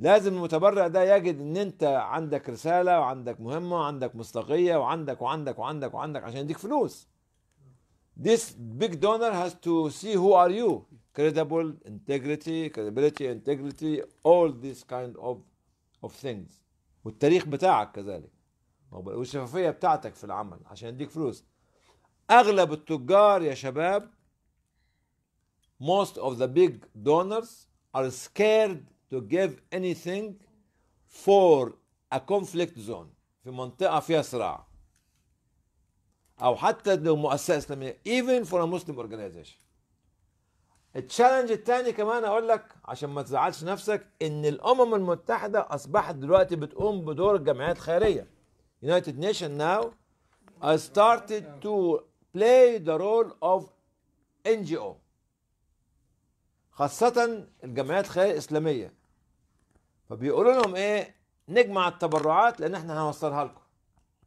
لازم المتبرع ده يجد ان انت عندك رساله وعندك مهمه وعندك مصداقيه وعندك وعندك وعندك وعندك عشان يديك فلوس. This big donor has to see who are you. Credible, integrity, credibility, integrity, all these kind of of things. والتاريخ بتاعك كذلك. والشفافيه بتاعتك في العمل عشان يديك فلوس. اغلب التجار يا شباب most of the big donors are scared to give anything for a conflict zone في منطقة فيها صراع أو حتى لو مؤسسة إسلامية even for a Muslim organization التشالنج الثاني كمان أقول لك عشان ما تزعلش نفسك إن الأمم المتحدة أصبحت دلوقتي بتقوم بدور الجمعيات الخيرية United Nations now I started to play the role of NGO خاصة الجمعيات الخيرية الإسلامية فبيقولوا لهم ايه نجمع التبرعات لان احنا هنوصلها لكم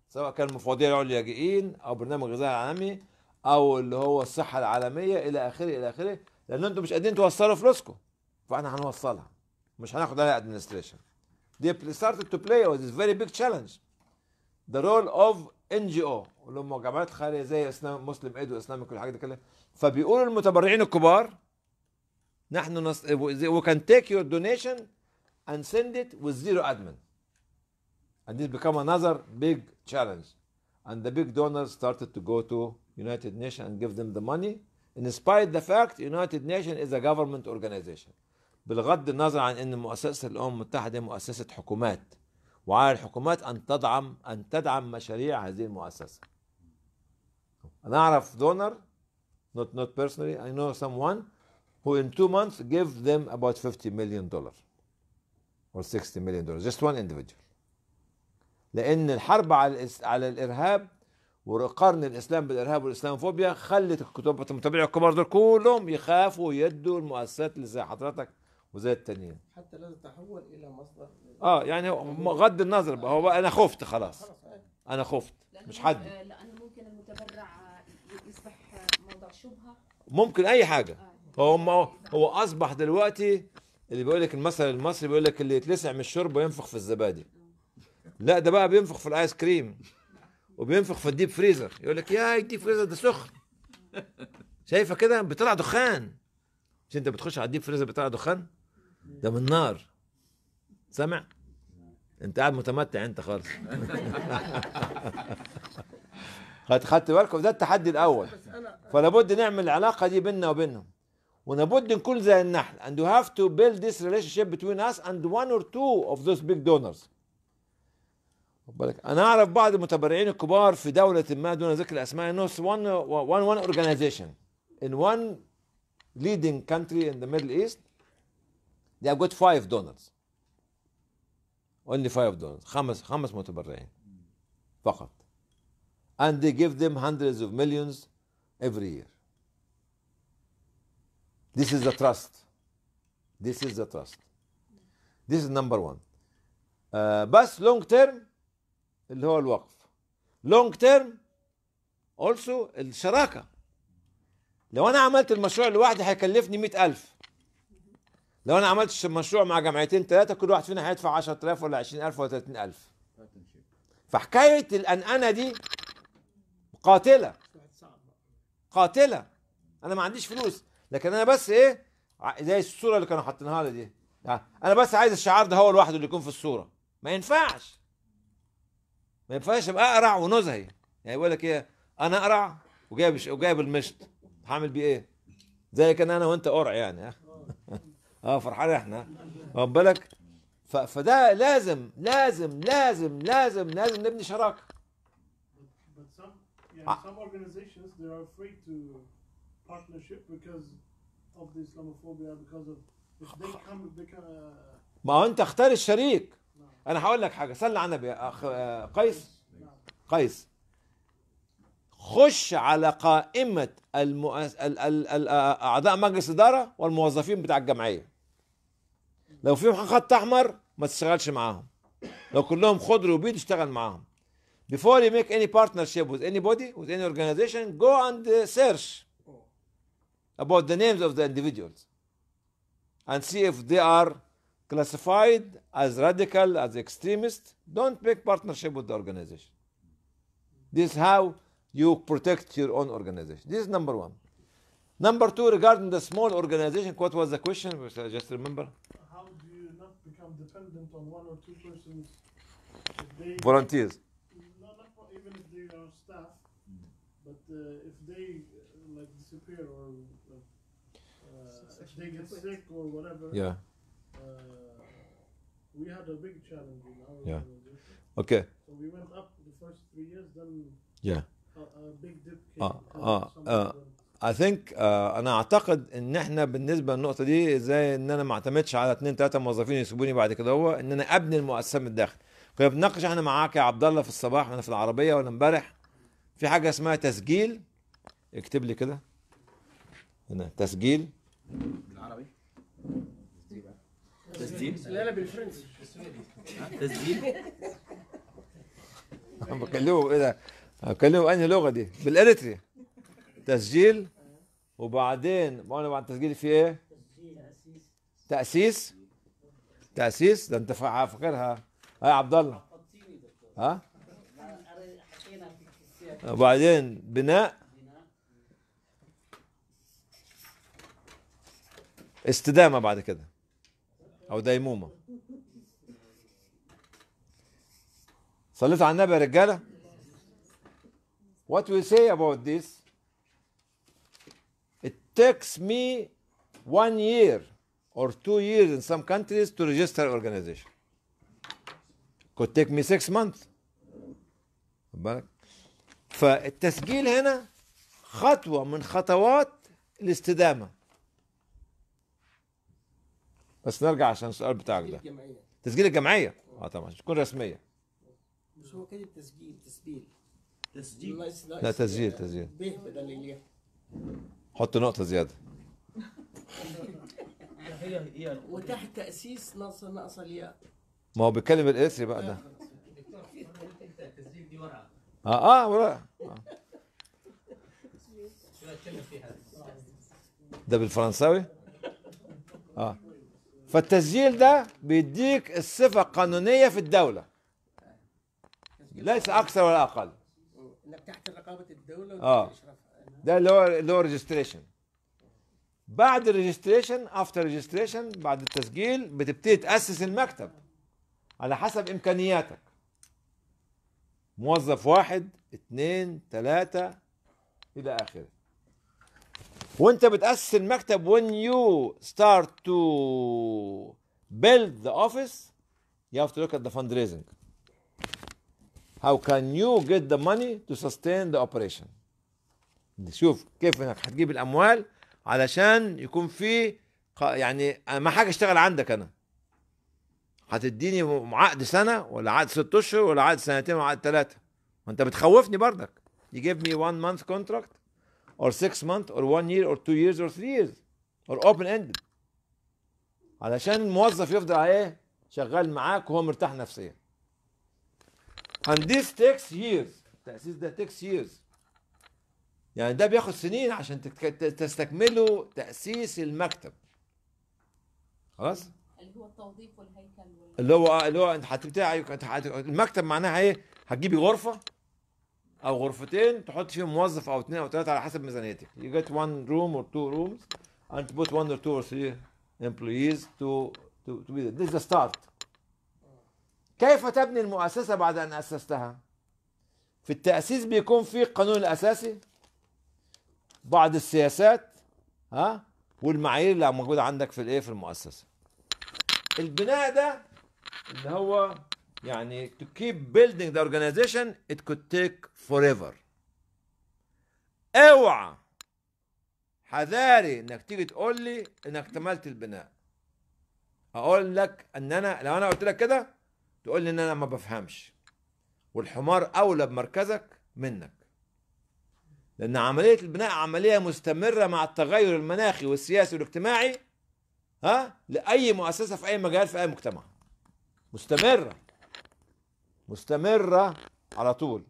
سواء كان مفوضيه العليا اللاجئين او برنامج الغذاء العالمي او اللي هو الصحه العالميه الى اخره الى اخره لان انتم مش قادرين توصلوا فلوسكم فاحنا هنوصلها مش هناخد عليها ادمنستريشن دي ستارت تو بلاي واز فيري بيج تشالنج ذا رول اوف ان جي او اللي هم جمعيات خيريه زي اسلام مسلم ايد واسلام كل دي كلها فبيقولوا المتبرعين الكبار نحن نص... وكان تيك يور دونيشن and send it with zero admin. And this became another big challenge. And the big donors started to go to United Nations and give them the money, in spite the fact United Nations is a government organization. بالغض النظر عن ان مؤسسه الامم المتحده مؤسسه حكومات وعلى الحكومات ان تدعم ان تدعم مشاريع هذه المؤسسه. انا اعرف دونر not not personally I know someone who in two months gave them about 50 million dollars. or 60 million dollars just one individual لان الحرب على على الارهاب وقرن الاسلام بالارهاب والاسلاموفوبيا خلت الكتب المتابعين الكبار دول كلهم يخافوا يدوا المؤسسات اللي زي حضرتك وزي التانيين حتى لا تتحول الى مصدر اه يعني غض النظر بقى هو انا خفت خلاص أيوة. انا خفت مش حد آه، لانه ممكن المتبرع يصبح موضع شبهه ممكن اي حاجه آه. هو هو اصبح دلوقتي اللي بيقول لك المثل المصري بيقول لك اللي يتلسع من الشرب وينفخ في الزبادي لا ده بقى بينفخ في الايس كريم وبينفخ في الديب فريزر يقول لك يا الديب فريزر ده سخن شايفه كده بيطلع دخان مش انت بتخش على الديب فريزر بيطلع دخان ده من نار سامع انت قاعد متمتع انت خالص خدت بالكم ده التحدي الاول فلابد نعمل العلاقه دي بيننا وبينهم ولابد نكون زي النحل and you have to build this relationship between us and one or two of those big donors بالك انا اعرف بعض المتبرعين الكبار في دوله ما دون ذكر الاسماء انه one one one organization in one leading country in the Middle East they have got five donors only five donors خمس خمس متبرعين فقط and they give them hundreds of millions every year This is the trust. This is the trust. This is number one. Uh, بس long term اللي هو الوقف. Long term also الشراكة. لو أنا عملت المشروع لوحدي هيكلفني 100000 لو أنا عملت مشروع مع جمعيتين ثلاثة كل واحد فينا هيدفع 10000 ولا 20000 ولا 30000 فحكاية الأنأنة دي قاتلة قاتلة أنا ما عنديش فلوس لكن انا بس ايه زي الصوره اللي كانوا حاطينها لي دي انا بس عايز الشعار ده هو لوحده اللي يكون في الصوره ما ينفعش ما ينفعش ابقى اقرع ونزهي يعني بيقول لك ايه انا اقرع وجايب وجايب المشط هعمل بيه ايه زي كان انا وانت قرع يعني اه فرحان احنا واخد بالك فده لازم لازم لازم لازم لازم نبني شراكه some organizations they are afraid to partnership because of the Islamophobia because of if they come uh, ما هو انت اختار الشريك انا هقول لك حاجه صلي على النبي اخ آه، آه، قيس قيس خش على قائمه المؤس... ال... ال... ال... آه، اعضاء مجلس الاداره والموظفين بتاع الجمعيه لو فيهم خط احمر ما تشتغلش معاهم لو كلهم خضر وبيض اشتغل معاهم before you make any partnership with anybody with any organization go and uh, search about the names of the individuals and see if they are classified as radical, as extremist. Don't make partnership with the organization. This is how you protect your own organization. This is number one. Number two, regarding the small organization, what was the question? Which I just remember. How do you not become dependent on one or two persons? They, Volunteers. No, not even if they are staff, but uh, if they uh, like disappear or they get sick or whatever. Yeah. Uh, we had a big challenge in our yeah. organization. Okay. So we went up the first three years, then yeah. a, a big dip came. Uh, uh, اي ثينك uh, uh, انا اعتقد ان احنا بالنسبه للنقطه دي ازاي ان انا ما اعتمدش على اثنين ثلاثه موظفين يسيبوني بعد كده هو ان انا ابني المؤسسه من الداخل كنا بنناقش احنا معاك يا عبد الله في الصباح وانا في العربيه ولا امبارح في حاجه اسمها تسجيل اكتب لي كده هنا تسجيل بالعربي تسجيل لا لا بالفرنسي تسجيل بكلمه ايه ده؟ بكلمه انهي لغه دي؟ بالاريتري تسجيل وبعدين بعد التسجيل في ايه؟ تاسيس تاسيس ده انت فاكرها ها يا عبد الله ها؟ وبعدين بناء استدامه بعد كده او ديمومه صليتوا على النبي يا رجاله what we say about this it takes me one year or two years in some countries to register organization could take me six months بالك فالتسجيل هنا خطوه من خطوات الاستدامه بس نرجع عشان السؤال بتاعك ده الجمعية. تسجيل الجمعيه اه طبعا مش تكون رسميه مش هو كده تسجيل تسجيل تسجيل لا تسجيل تسجيل بدل الياء حط نقطه زياده وتحت تاسيس ناصر ناصر الياء ما هو بيتكلم الاسري بقى ده اه اه ورقه ده بالفرنساوي اه فالتسجيل ده بيديك الصفة القانونية في الدولة ليس أكثر ولا أقل إنك تحت رقابة الدولة آه. ده اللي هو اللي هو ريجستريشن بعد الريجستريشن افتر ريجستريشن بعد التسجيل بتبتدي تأسس المكتب على حسب إمكانياتك موظف واحد اثنين ثلاثة إلى آخره وانت بتاسس المكتب when you start to build the office you have to look at the fundraising how can you get the money to sustain the operation شوف كيف انك هتجيب الاموال علشان يكون في يعني ما حاجه اشتغل عندك انا هتديني عقد سنه ولا عقد ست اشهر ولا عقد سنتين ولا عقد ثلاثه ما انت بتخوفني بردك you give me one month contract or six months or one year or two years or three years or open ended علشان الموظف يفضل ايه شغال معاك وهو مرتاح نفسيا and this takes years التأسيس ده takes years يعني ده بياخد سنين عشان تستكملوا تأسيس المكتب خلاص اللي هو التوظيف والهيكل اللي هو آه، اللي هو انت هتبتاع المكتب معناها ايه هتجيبي غرفه او غرفتين تحط فيهم موظف او اثنين او ثلاثه على حسب ميزانيتك you get one room or two rooms and put one or two or three employees to to, to be there. this is the start كيف تبني المؤسسه بعد ان اسستها في التاسيس بيكون في القانون الاساسي بعض السياسات ها والمعايير اللي موجوده عندك في الايه في المؤسسه البناء ده اللي هو يعني to keep building the organization it could take forever اوعى حذاري انك تيجي تقول لي انك اكتملت البناء هقول لك ان انا لو انا قلت لك كده تقول لي ان انا ما بفهمش والحمار اولى بمركزك منك لان عمليه البناء عمليه مستمره مع التغير المناخي والسياسي والاجتماعي ها لاي مؤسسه في اي مجال في اي مجتمع مستمره مستمرة على طول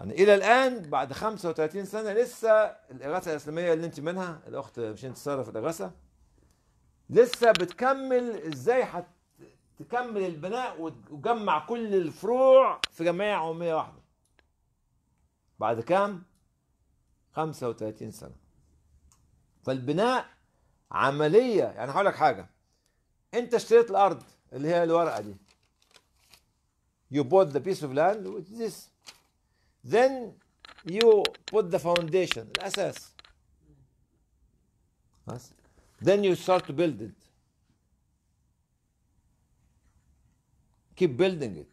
يعني إلى الآن بعد 35 سنة لسه الإغاثة الإسلامية اللي أنت منها الأخت مشين في الإغاثة لسه بتكمل إزاي هتكمل تكمل البناء وتجمع كل الفروع في جمعية عمومية واحدة بعد كام؟ 35 سنة فالبناء عملية يعني هقول لك حاجة أنت اشتريت الأرض اللي هي الورقة دي you bought the piece of land which is this then you put the foundation الأساس yes. then you start to build it keep building it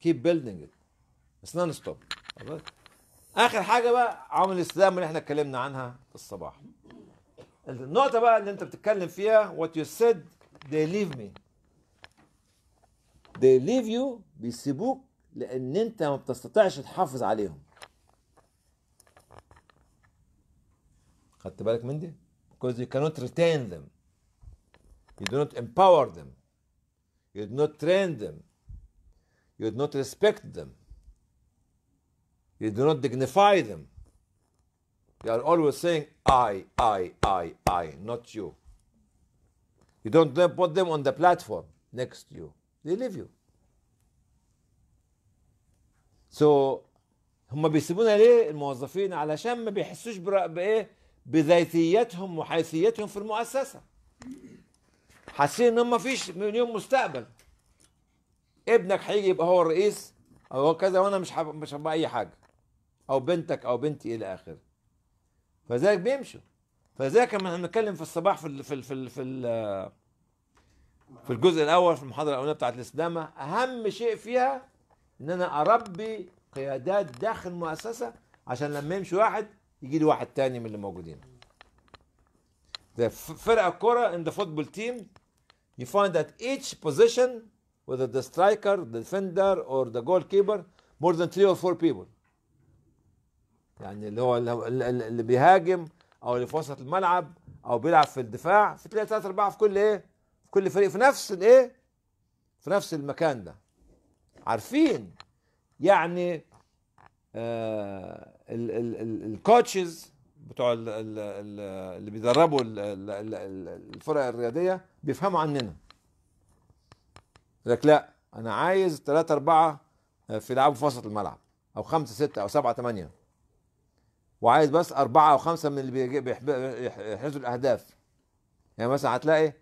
keep building it it's non stop اخر حاجه بقى عوامل الاستدامه اللي احنا اتكلمنا عنها في الصباح النقطه بقى اللي انت بتتكلم فيها what you said they leave me they leave you بيسيبوك لان انت ما بتستطيعش تحافظ عليهم خدت بالك من دي because you cannot retain them you do not empower them you do not train them you do not respect them you do not dignify them you are always saying I, I, I, I, not you. You don't put them on the platform next to you. they leave you so هم بيسيبونا ليه الموظفين علشان ما بيحسوش بايه بذاتيتهم وحيثيتهم في المؤسسه حاسين ان هم فيش من يوم مستقبل ابنك هيجي يبقى هو الرئيس او هو كذا وانا مش حب... مش هبقى اي حاجه او بنتك او بنتي الى اخره فذلك بيمشوا فذلك لما بنتكلم في الصباح في الـ في الـ في الـ في الجزء الاول في المحاضره الاولانيه بتاعت الاستدامه اهم شيء فيها ان انا اربي قيادات داخل المؤسسه عشان لما يمشي واحد يجي لي واحد تاني من اللي موجودين The فرق ان in the football team you find that each position whether the striker, the defender or the goalkeeper more than three or four people يعني اللي هو اللي بيهاجم او اللي في وسط الملعب او بيلعب في الدفاع في ثلاثة اربعة في كل ايه كل فريق في نفس الايه في نفس المكان ده عارفين يعني آه الكوتشز بتوع ال ال ال اللي بيدربوا الفرق الرياضيه بيفهموا عننا يقول لك لا انا عايز 3 أربعة آه، في لعبه في وسط الملعب أو خمسة ستة أو سبعة 8 وعايز بس أربعة أو خمسة من اللي بيحرزوا الأهداف يعني مثلا هتلاقي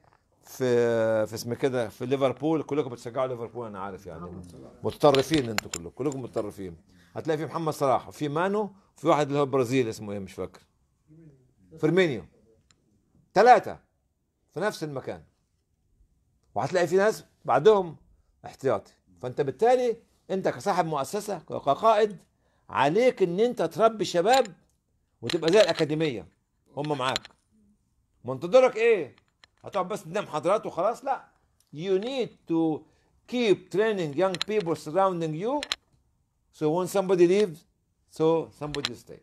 في في اسمه كده في ليفربول كلكم بتشجعوا ليفربول انا عارف يعني متطرفين انتوا كلكم كلكم متطرفين هتلاقي في محمد صلاح وفي مانو وفي واحد اللي هو برازيل اسمه ايه مش فاكر فيرمينيو ثلاثة في نفس المكان وهتلاقي في ناس بعدهم احتياطي فانت بالتالي انت كصاحب مؤسسة كقائد عليك ان انت تربي شباب وتبقى زي الاكاديمية هم معاك منتظرك ايه هتقعد بس تدي حضرات وخلاص لا you need to keep training young people surrounding you so when somebody leaves so somebody stay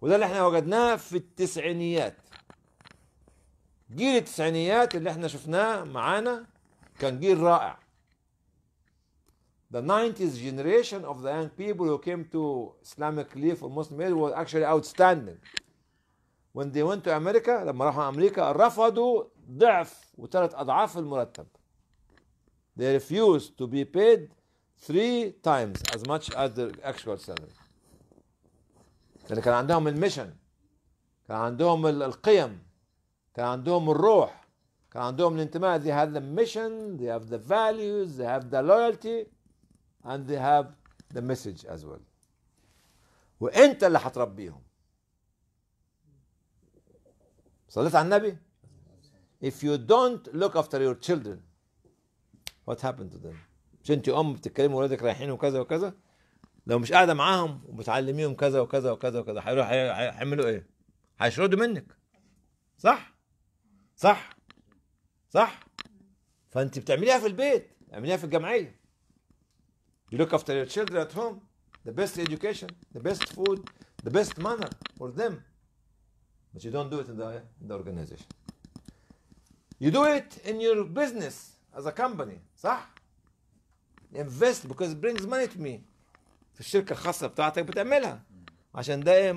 وده اللي احنا وجدناه في التسعينيات جيل التسعينيات اللي احنا شفناه معانا كان جيل رائع the 90s generation of the young people who came to Islamic Leaf or Muslim aid was actually outstanding وان دي went to America لما راحوا امريكا رفضوا ضعف وثلاث اضعاف المرتب they refused to be paid three times as much as their actual salary لان كان عندهم الميشن كان عندهم القيم كان عندهم الروح كان عندهم الانتماء they have the mission they have the values they have the loyalty and they have the message as well وانت اللي هتربيهم صليت على النبي if you don't look after your children what happened to them مش انت ام بتتكلمي ولادك رايحين وكذا وكذا لو مش قاعده معاهم وبتعلميهم كذا وكذا وكذا وكذا هيروحوا هيعملوا ايه هيشردوا منك صح صح صح فانت بتعمليها في البيت اعمليها في الجمعيه you look after your children at home the best education the best food the best manner for them But you don't do it in the, in the organization. You do it in your business as a company صح؟ invest because it brings money to me في الشركة الخاصة بتاعتك بتعملها عشان ده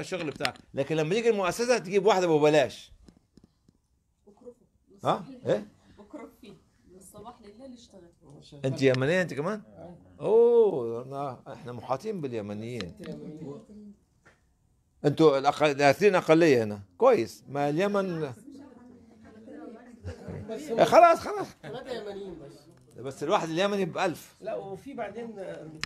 الشغل بتاعك لكن لما تيجي المؤسسة تجيب واحدة ببلاش ها؟ ايه؟ بكره من الصباح انت يمنية انت كمان؟ أيوة. اوه احنا محاطين باليمنيين انتوا الاثنين اقليه هنا كويس ما اليمن إيه، خلاص خلاص ثلاثه يمنيين بس بس الواحد اليمني ب 1000 لا وفي بعدين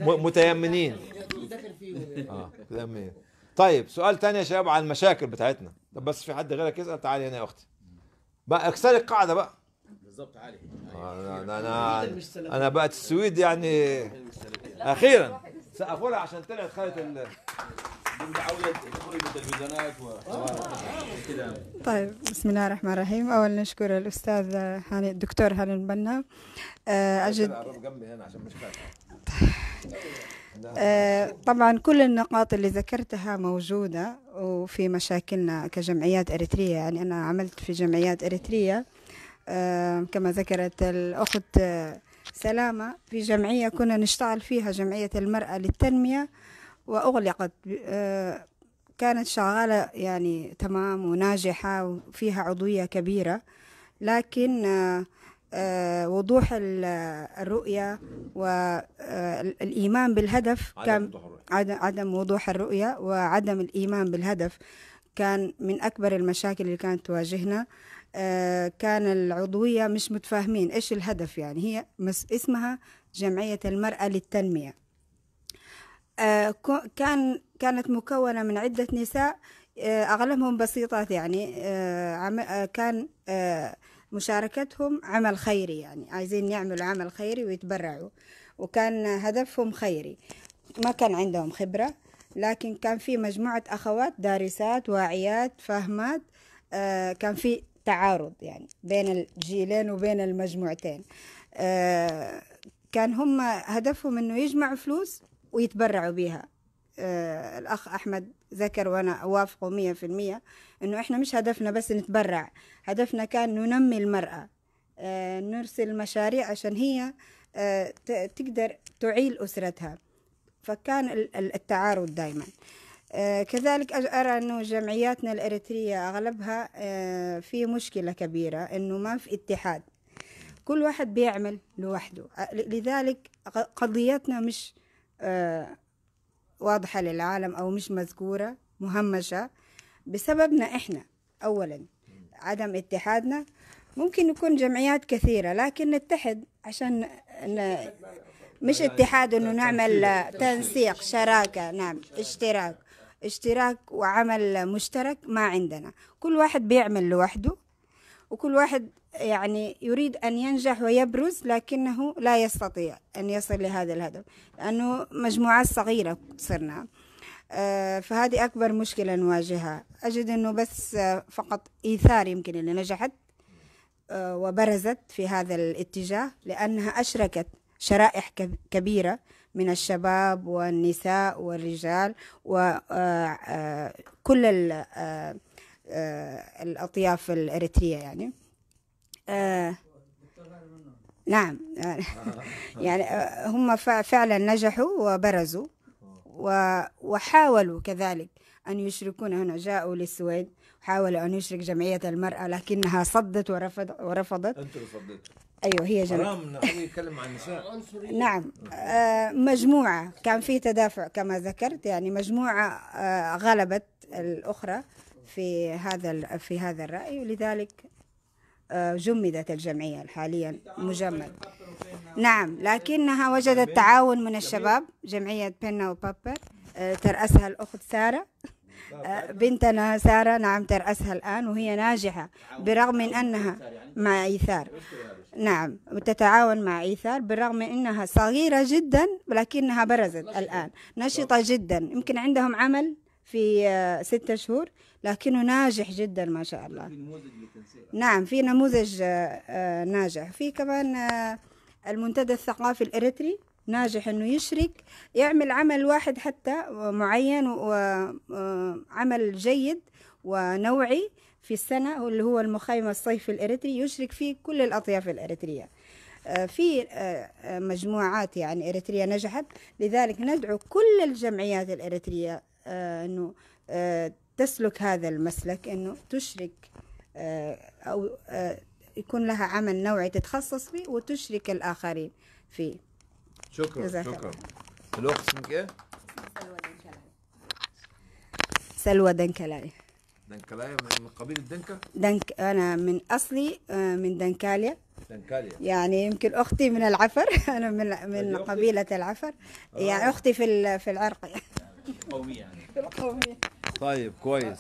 متيمنين متيمنين اه طيب سؤال ثاني يا شباب عن المشاكل بتاعتنا طب بس في حد غيرك يسال تعالي هنا يا اختي بقى اكسر القاعده بقى بالظبط تعالي آه، انا انا انا بقت السويد يعني اخيرا سقفوا لها عشان طلعت خدت ال طيب بسم الله الرحمن الرحيم أول نشكر الأستاذ هاني الدكتور هاني البنا آه، أجد آه، طبعا كل النقاط اللي ذكرتها موجودة وفي مشاكلنا كجمعيات أريترية يعني أنا عملت في جمعيات أريترية آه، كما ذكرت الأخت سلامة في جمعية كنا نشتغل فيها جمعية المرأة للتنمية وأغلقت آه، كانت شغالة يعني تمام وناجحة وفيها عضوية كبيرة لكن آه، آه، وضوح الرؤية والإيمان بالهدف كان عدم وضوح الرؤية وعدم الإيمان بالهدف كان من أكبر المشاكل اللي كانت تواجهنا آه، كان العضوية مش متفاهمين إيش الهدف يعني هي اسمها جمعية المرأة للتنمية آه، كان كانت مكونة من عدة نساء آه، أغلبهم بسيطات يعني كان مشاركتهم عمل خيري يعني عايزين يعملوا عمل خيري ويتبرعوا وكان هدفهم خيري ما كان عندهم خبرة لكن كان في مجموعة أخوات دارسات واعيات فاهمات كان في تعارض يعني بين الجيلين وبين المجموعتين آه، كان هم هدفهم انه يجمعوا فلوس ويتبرعوا بيها آه، الأخ أحمد ذكر وأنا أوافقه مية في المية أنه إحنا مش هدفنا بس نتبرع هدفنا كان ننمي المرأة آه، نرسل مشاريع عشان هي تقدر تعيل أسرتها فكان التعارض دايما آه، كذلك أرى أنه جمعياتنا الأريترية أغلبها آه، في مشكلة كبيرة أنه ما في اتحاد كل واحد بيعمل لوحده لذلك قضيتنا مش آه، واضحة للعالم أو مش مذكورة مهمشة بسببنا إحنا أولا عدم اتحادنا ممكن يكون جمعيات كثيرة لكن نتحد عشان ن... مش اتحاد انه نعمل تنسيق شراكة نعم اشتراك اشتراك وعمل مشترك ما عندنا كل واحد بيعمل لوحده وكل واحد يعني يريد أن ينجح ويبرز لكنه لا يستطيع أن يصل لهذا الهدف لأنه مجموعات صغيرة صرنا آه، فهذه أكبر مشكلة نواجهها أجد أنه بس فقط إيثار يمكن اللي نجحت آه، وبرزت في هذا الاتجاه لأنها أشركت شرائح كبيرة من الشباب والنساء والرجال وكل آه، آه، آه، الأطياف الأريترية يعني نعم يعني هم فعلا نجحوا وبرزوا وحاولوا كذلك أن يشركون هنا جاءوا للسويد حاولوا أن يشرك جمعية المرأة لكنها صدت ورفضت ورفضت أنت رفضت ايوه هي جنب حرام يتكلم عن النساء نعم آه مجموعه كان في تدافع كما ذكرت يعني مجموعه آه غلبت الاخرى في هذا في هذا الراي ولذلك آه جمدت الجمعيه حاليا مجمد نعم لكنها وجدت تعاون من الشباب جمعيه بينا وبابر آه، ترأسها الأخت سارة آه، بنتنا سارة نعم ترأسها الآن وهي ناجحة برغم من أنها مع إيثار نعم تتعاون مع إيثار بالرغم أنها صغيرة جدا ولكنها برزت نشطة. الآن نشطة جدا يمكن عندهم عمل في آه، ستة شهور لكنه ناجح جدا ما شاء الله نعم في نموذج آه، آه، ناجح في كمان المنتدى الثقافي الإريتري ناجح انه يشرك يعمل عمل واحد حتى معين وعمل جيد ونوعي في السنة اللي هو المخيم الصيفي الإريتري يشرك فيه كل الأطياف الإريترية آه، في آه، آه، مجموعات يعني إريترية نجحت لذلك ندعو كل الجمعيات الإريترية أنه تسلك هذا المسلك أنه تشرك أو يكون لها عمل نوعي تتخصص فيه وتشرك الآخرين فيه شكرا شكرا الوقت اسمك ايه؟ سلوى دنكلاي سلوى دنكلاري دنكلاية من قبيلة دنكا؟ دنك أنا من أصلي آه، من دنكاليا دنكاليا يعني يمكن أختي من العفر أنا من من أيوة. قبيلة العفر آه. يعني أختي في في العرق يعني القومية يعني في القومية طيب كويس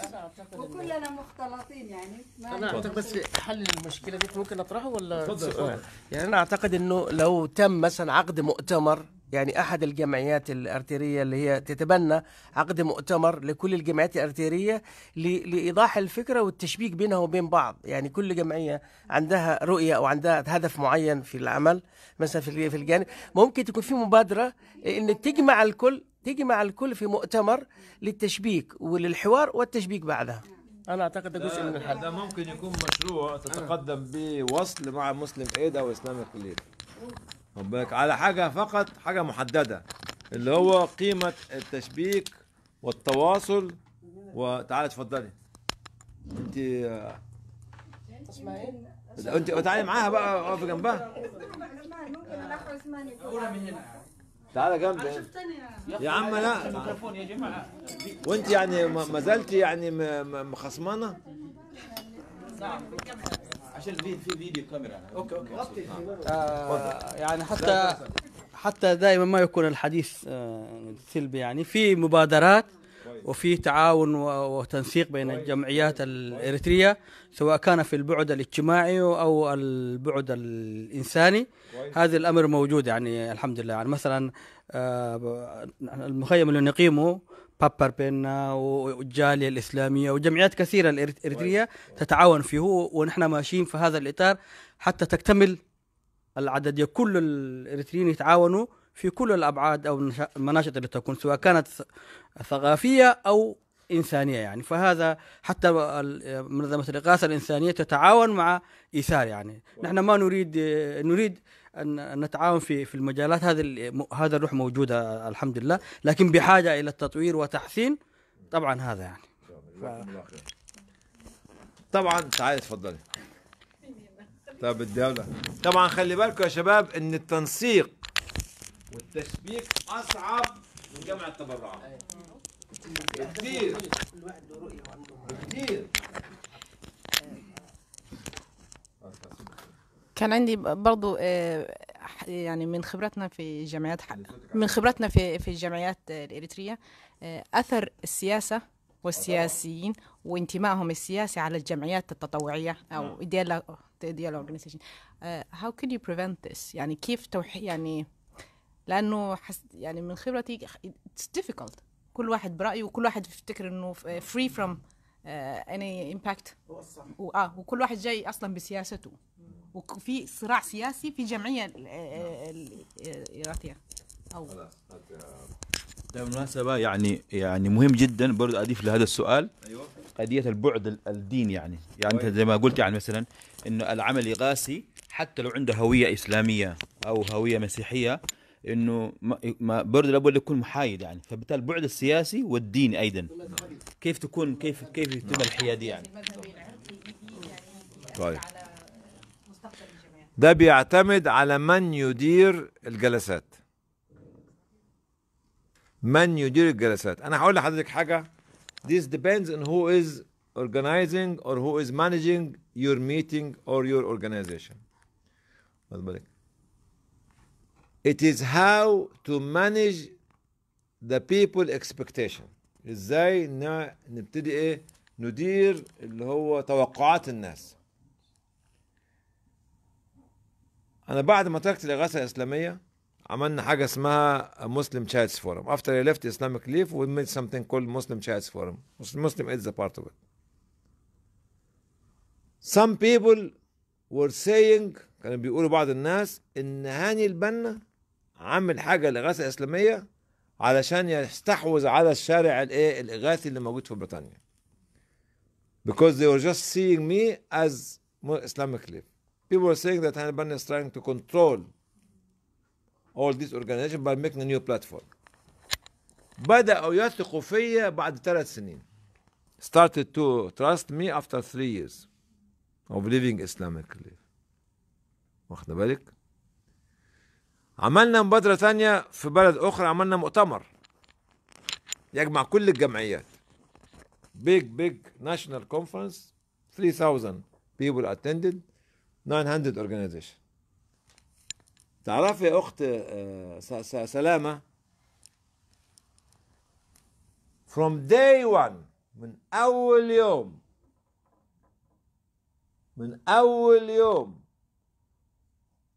وكلنا مختلطين يعني ما انا اعتقد بس حل المشكله دي ممكن اطرحه ولا تفضل يعني انا اعتقد انه لو تم مثلا عقد مؤتمر يعني احد الجمعيات الارتيريه اللي هي تتبنى عقد مؤتمر لكل الجمعيات الارتيريه لايضاح الفكره والتشبيك بينها وبين بعض يعني كل جمعيه عندها رؤيه او عندها هدف معين في العمل مثلا في الجانب ممكن تكون في مبادره ان تجمع الكل تجمع الكل في مؤتمر للتشبيك وللحوار والتشبيك بعدها انا اعتقد ده جزء من الحل ده ممكن يكون مشروع تتقدم به وصل مع مسلم ايد او اسلامك ليد خد بالك على حاجه فقط حاجه محدده اللي هو قيمه التشبيك والتواصل وتعالى اتفضلي انت اسمعي ايه؟ انت تعالي معاها بقى اقف جنبها تعالى جنبي يا عم لا وانت يعني ما زلت يعني مخصمانه نعم عشان في فيديو كاميرا اوكي اوكي نعم. آه، يعني حتى حتى دائما ما يكون الحديث آه، سلبي يعني في مبادرات وفي تعاون وتنسيق بين الجمعيات الإريترية سواء كان في البعد الاجتماعي أو البعد الإنساني هذا الأمر موجود يعني الحمد لله يعني مثلا آه، المخيم اللي نقيمه بابر بينا والجالية الإسلامية وجمعيات كثيرة الإريترية تتعاون فيه ونحن ماشيين في هذا الإطار حتى تكتمل العدد كل الإريتريين يتعاونوا في كل الأبعاد أو المناشط اللي تكون سواء كانت ثقافية أو إنسانية يعني فهذا حتى منظمة الإغاثة الإنسانية تتعاون مع إيثار يعني نحن ما نريد نريد ان نتعاون في في المجالات هذه هذا الروح موجوده الحمد لله لكن بحاجه الى التطوير وتحسين طبعا هذا يعني ف... طبعا تعالي تفضلي طب الدولة طبعا خلي بالكم يا شباب ان التنسيق والتشبيك اصعب من جمع التبرعات كتير كثير كان عندي برضو آه، يعني من خبرتنا في جمعيات من خبرتنا في في الجمعيات الاريتريه آه، اثر السياسه والسياسيين وانتمائهم السياسي على الجمعيات التطوعيه او نعم. ديالا ديالا اورجانيزيشن هاو كان يو بريفنت ذس يعني كيف توحي يعني لانه حس يعني من خبرتي اتس ديفيكولت كل واحد برايه وكل واحد بيفتكر انه فري فروم اني امباكت اه وكل واحد جاي اصلا بسياسته وفي صراع سياسي في جمعيه نعم. الاغاثيه او بالمناسبة يعني يعني مهم جدا برضه اضيف لهذا السؤال ايوه قضيه البعد الديني يعني يعني انت أيوه. زي ما قلت يعني مثلا انه العمل الاغاثي حتى لو عنده هويه اسلاميه او هويه مسيحيه انه ما برضه لابد يكون محايد يعني فبالتالي البعد السياسي والديني ايضا نعم. كيف تكون كيف كيف تتم نعم. الحياديه يعني طيب ده بيعتمد على من يدير الجلسات من يدير الجلسات انا هقول لحضرتك حاجه this depends on who is organizing or who is managing your meeting or your organization خد بالك it is how to manage the people expectation ازاي نبتدي ايه ندير اللي هو توقعات الناس انا بعد ما تركت الاغاثه الاسلاميه عملنا حاجه اسمها مسلم تشايلدز فورم افتر اي ليفت اسلامك ليف وي ميد سمثينج كول مسلم تشايلدز فورم مسلم از ا بارت اوف ات some people were saying كانوا بيقولوا بعض الناس ان هاني البنا عامل حاجه للاغاثه الاسلاميه علشان يستحوذ على الشارع الايه الاغاثي اللي موجود في بريطانيا because they were just seeing me as Islamic leaf. People are saying that Hannibal is trying to control all these organizations by making a new platform. بدأوا يثقوا فيا بعد ثلاث سنين. Started to trust me after three years of living Islamically. life. واخد بالك؟ عملنا مبادرة ثانية في بلد أخرى عملنا مؤتمر يجمع كل الجمعيات. Big big national conference 3000 people attended 900 organization تعرف يا أخت سلامه from day one من أول يوم من أول يوم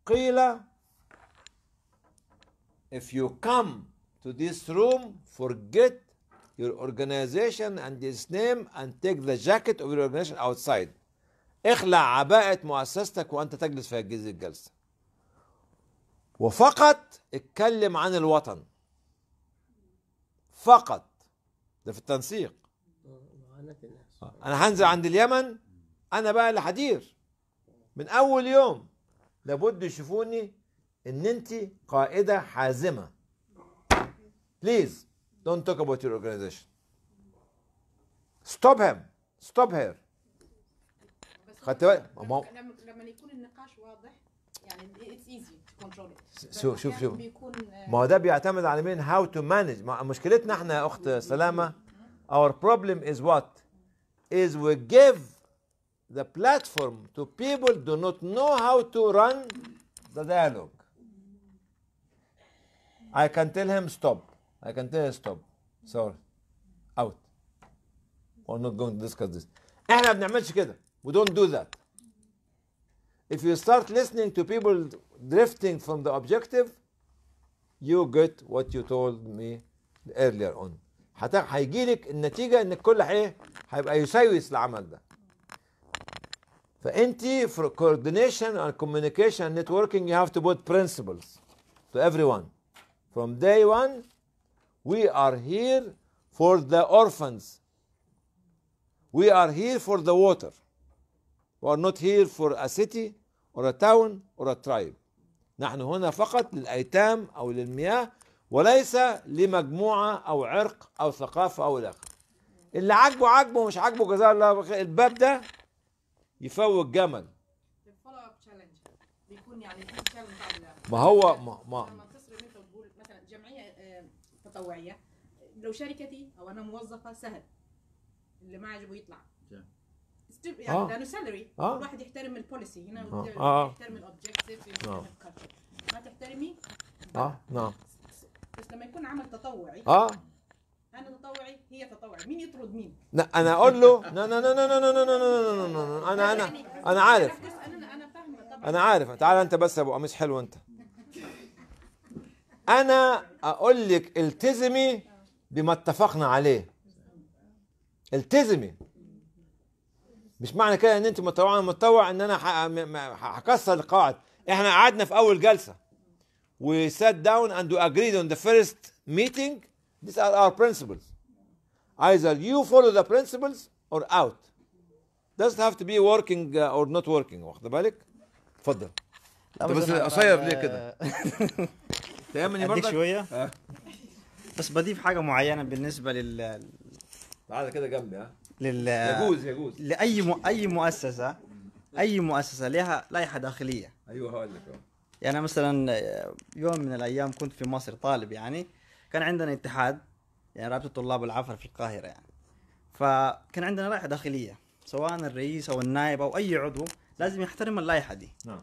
قيل if you come to this room forget your organization and its name and take the jacket of your organization outside اخلع عباءة مؤسستك وأنت تجلس في هذه الجلسة وفقط اتكلم عن الوطن فقط ده في التنسيق أنا هنزل عند اليمن أنا بقى اللي هدير من أول يوم لابد يشوفوني إن أنت قائدة حازمة بليز دونت توك about your organization stop him stop her خدت بالك لما يكون النقاش واضح يعني اتس ايزي شوف شوف شوف يعني آه، ما هو ده بيعتمد على مين هاو تو مانج مشكلتنا احنا يا اخت سلامه اور بروبلم از وات از وي جيف ذا بلاتفورم تو بيبل دو نوت نو هاو تو ران ذا ديالوج I can tell him stop I can tell him stop sorry out we're not going to discuss this احنا ما بنعملش كده We don't do that. If you start listening to people drifting from the objective, you get what you told me earlier on. هيجيلك النتيجة ان كل حي هيبقى يساويس العمل ده. فانت for coordination and communication and networking you have to put principles to everyone. From day one we are here for the orphans. We are here for the water. We are not here for a city or a town or a tribe. نحن هنا فقط للأيتام أو للمياه وليس لمجموعة أو عرق أو ثقافة أو الآخر اللي عاجبه عاجبه مش عاجبه جزاه الله خير الباب ده يفوق جمل يعني ما هو ما ما لما تصرف انت وتقول مثلا جمعيه آه، تطوعيه لو شركتي او انا موظفه سهل اللي ما عجبه يطلع يعني آه. لانه سالري آه. الواحد يحترم البوليسي هنا آه. آه. يحترم الاوبجيكتيف آه. ما تحترمي اه نعم بس لما يكون عمل تطوعي اه انا تطوعي هي تطوعي مين يطرد مين لا انا اقول له لا لا لا لا لا لا لا لا لا انا انا انا عارف انا انا فاهمه طبعا انا عارف تعال انت بس يا ابو قميص حلو انت انا اقول لك التزمي بما اتفقنا عليه التزمي مش معنى كده ان متطوع انا متطوع ان انا هكسر القاعد احنا قعدنا في اول جلسه we sat down and agreed on the first meeting these are our principles either you follow the principles or out doesn't have to be working uh, or not working واخد بالك اتفضل انت بس قصير ليه كده تأمني برضك شويه آه. بس بضيف حاجه معينه بالنسبه لل تعالى كده جنبي ها لل يجوز يجوز لاي م... اي مؤسسه اي مؤسسه لها لائحه داخليه ايوه هقول لك يعني مثلا يوم من الايام كنت في مصر طالب يعني كان عندنا اتحاد يعني رابطه طلاب العفر في القاهره يعني فكان عندنا لائحه داخليه سواء الرئيس او النائب او اي عضو لازم يحترم اللائحه دي نعم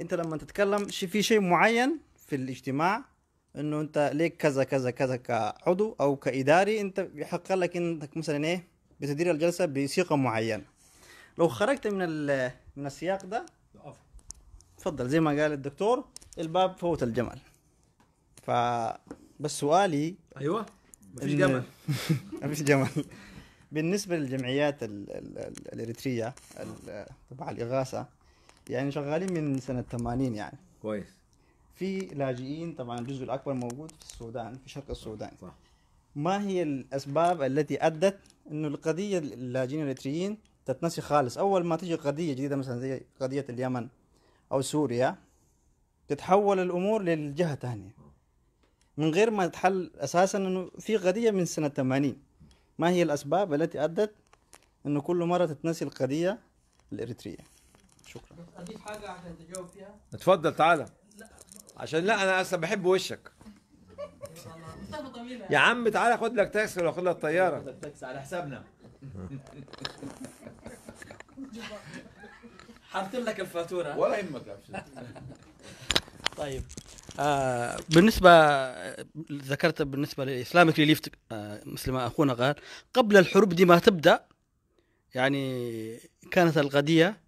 انت لما تتكلم في شيء معين في الاجتماع انه انت ليك كذا كذا كذا كعضو او كاداري انت يحق لك انك مثلا ايه بتدير الجلسة بسياق معينة لو خرجت من من السياق ده تفضل زي ما قال الدكتور الباب فوت الجمل ف بس سؤالي ايوه مفيش جمل مفيش جمل بالنسبة للجمعيات الإريترية تبع الإغاثة يعني شغالين من سنة 80 يعني كويس في لاجئين طبعا الجزء الأكبر موجود في السودان في شرق السودان صح ما هي الأسباب التي أدت إنه القضية اللاجئين الإريتريين تتنسي خالص أول ما تجي قضية جديدة مثلا زي قضية اليمن أو سوريا تتحول الأمور للجهة الثانية من غير ما تحل أساسا إنه في قضية من سنة 80 ما هي الأسباب التي أدت إنه كل مرة تتنسي القضية الإريترية شكرا أضيف حاجة عشان تجاوب فيها اتفضل تعالى لا. عشان لا أنا أصلا بحب وشك يا عم تعالى خد لك تاكسي ولا خد لك طياره خد لك تاكسي على حسابنا حاطين لك الفاتوره ولا يهمك طيب آه بالنسبه ذكرت بالنسبه للاسلامك ريليف آه مثل ما اخونا قال قبل الحروب دي ما تبدا يعني كانت القضيه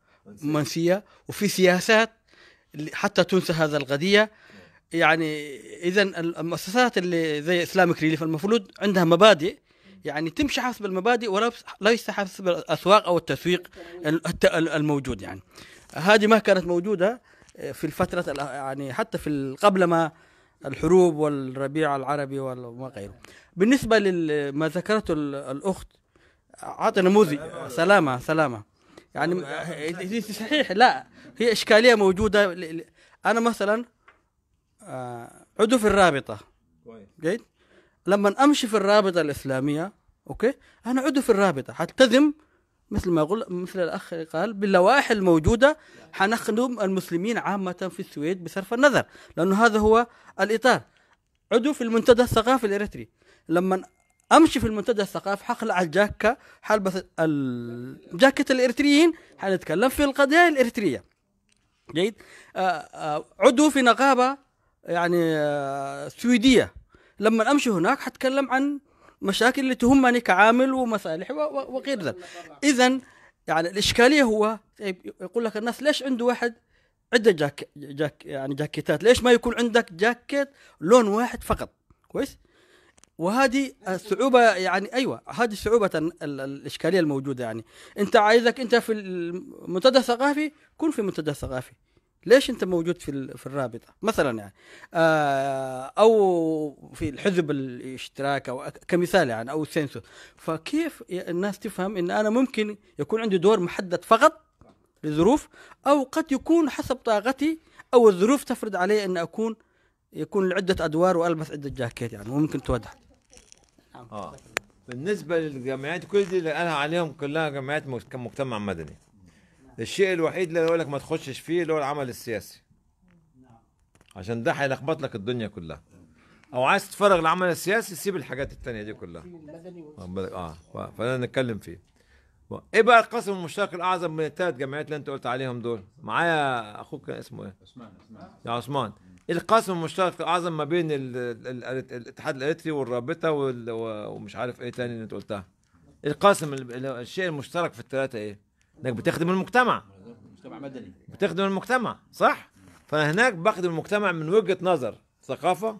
منسيه وفي سياسات حتى تنسى هذا القضيه يعني اذا المؤسسات اللي زي اسلامك ريليف المفروض عندها مبادئ يعني تمشي حسب المبادئ ولا ليس حسب الاسواق او التسويق الموجود يعني هذه ما كانت موجوده آه، في الفتره يعني حتى في قبل ما الحروب والربيع العربي وما غيره بالنسبه لما ذكرته الاخت اعطي نموذج سلامه سلامه يعني صحيح لا هي اشكاليه موجوده انا مثلا آه، عدو في الرابطه جيد لما امشي في الرابطه الاسلاميه اوكي انا عدو في الرابطه حلتزم مثل ما قل مثل الاخ قال باللوائح الموجوده حنخدم المسلمين عامه في السويد بصرف النظر لانه هذا هو الاطار عدو في المنتدى الثقافي الاريتري لما امشي في المنتدى الثقافي حقلع الجاكة حلبس الجاكيت الاريتريين حنتكلم في القضايا الاريتريه جيد آه، آه، عدو في نقابه يعني آه، سويديه لما امشي هناك حتكلم عن مشاكل اللي تهمني كعامل ومصالح وغير ذلك اذا يعني الاشكاليه هو طيب، يقول لك الناس ليش عنده واحد عده جاك جاك يعني جاكيتات ليش ما يكون عندك جاكيت لون واحد فقط كويس وهذه الصعوبة يعني أيوة هذه صعوبة الإشكالية الموجودة يعني أنت عايزك أنت في المنتدى الثقافي كن في منتدى ثقافي ليش انت موجود في في الرابطه مثلا يعني آه، او في الحزب الاشتراك او كمثال يعني او السينسو فكيف الناس تفهم ان انا ممكن يكون عندي دور محدد فقط لظروف او قد يكون حسب طاقتي او الظروف تفرض علي ان اكون يكون لعده ادوار والبس عده جاكيت يعني ممكن توضح آه. بالنسبه للجمعيات كل دي اللي قالها عليهم كلها جمعيات كمجتمع مدني الشيء الوحيد اللي يقول لك ما تخشش فيه اللي هو العمل السياسي عشان ده هيلخبط لك الدنيا كلها او عايز تتفرغ للعمل السياسي سيب الحاجات التانية دي كلها اه فانا نتكلم فيه ايه بقى القسم المشترك الاعظم من الثلاث جمعيات اللي انت قلت عليهم دول معايا اخوك اسمه ايه عثمان يا عثمان إيه القسم المشترك الاعظم ما بين الاتحاد الاريتري والرابطه ومش عارف ايه تاني اللي انت قلتها القاسم الشيء المشترك في الثلاثه ايه انك بتخدم المجتمع مجتمع مدني بتخدم المجتمع صح فانا هناك بخدم المجتمع من وجهه نظر ثقافه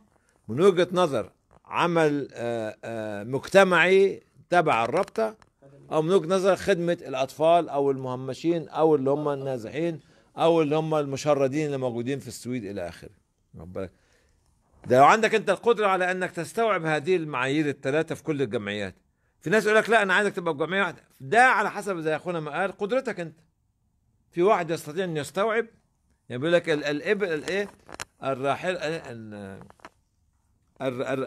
من وجهه نظر عمل آه، آه، مجتمعي تبع الرابطه او من وجهه نظر خدمه الاطفال او المهمشين او اللي هم النازحين او اللي هم المشردين اللي موجودين في السويد الى اخره واخد بالك ده لو عندك انت القدره على انك تستوعب هذه المعايير الثلاثه في كل الجمعيات في ناس يقول لك لا انا عايزك تبقى في جمعيه واحده ده على حسب زي اخونا ما قال قدرتك انت في واحد يستطيع ان يستوعب يعني بيقول لك الابل الايه إيه، الراحل إيه،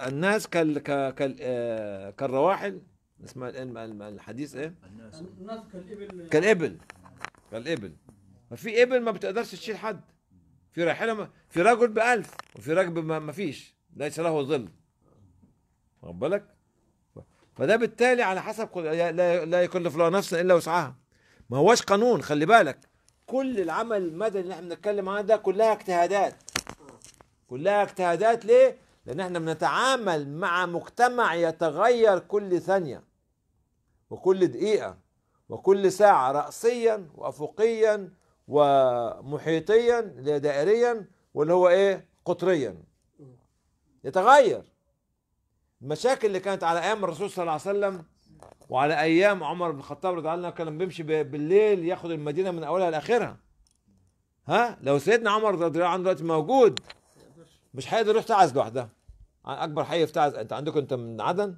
الناس كال كال آه، كالرواحل اسمها الحديث ايه؟ الناس كالابل كالابل كالابل ففي ابل ما بتقدرش تشيل حد في راحله ما في رجل بألف وفي رجل ما فيش ليس له ظل واخد بالك؟ فده بالتالي على حسب كل... لا, لا يكلف الله نفسا الا وسعها ما هوش قانون خلي بالك كل العمل المدني اللي احنا بنتكلم عنه ده كلها اجتهادات كلها اجتهادات ليه؟ لان احنا بنتعامل مع مجتمع يتغير كل ثانيه وكل دقيقه وكل ساعه راسيا وافقيا ومحيطيا دائريا واللي هو ايه؟ قطريا يتغير المشاكل اللي كانت على ايام الرسول صلى الله عليه وسلم وعلى ايام عمر بن الخطاب رضي الله عنه كان بيمشي بالليل ياخد المدينه من اولها لاخرها ها لو سيدنا عمر رضي الله عنه دلوقتي موجود مش هيقدر يروح تعز لوحدها اكبر حي في تعز انت عندكم انت من عدن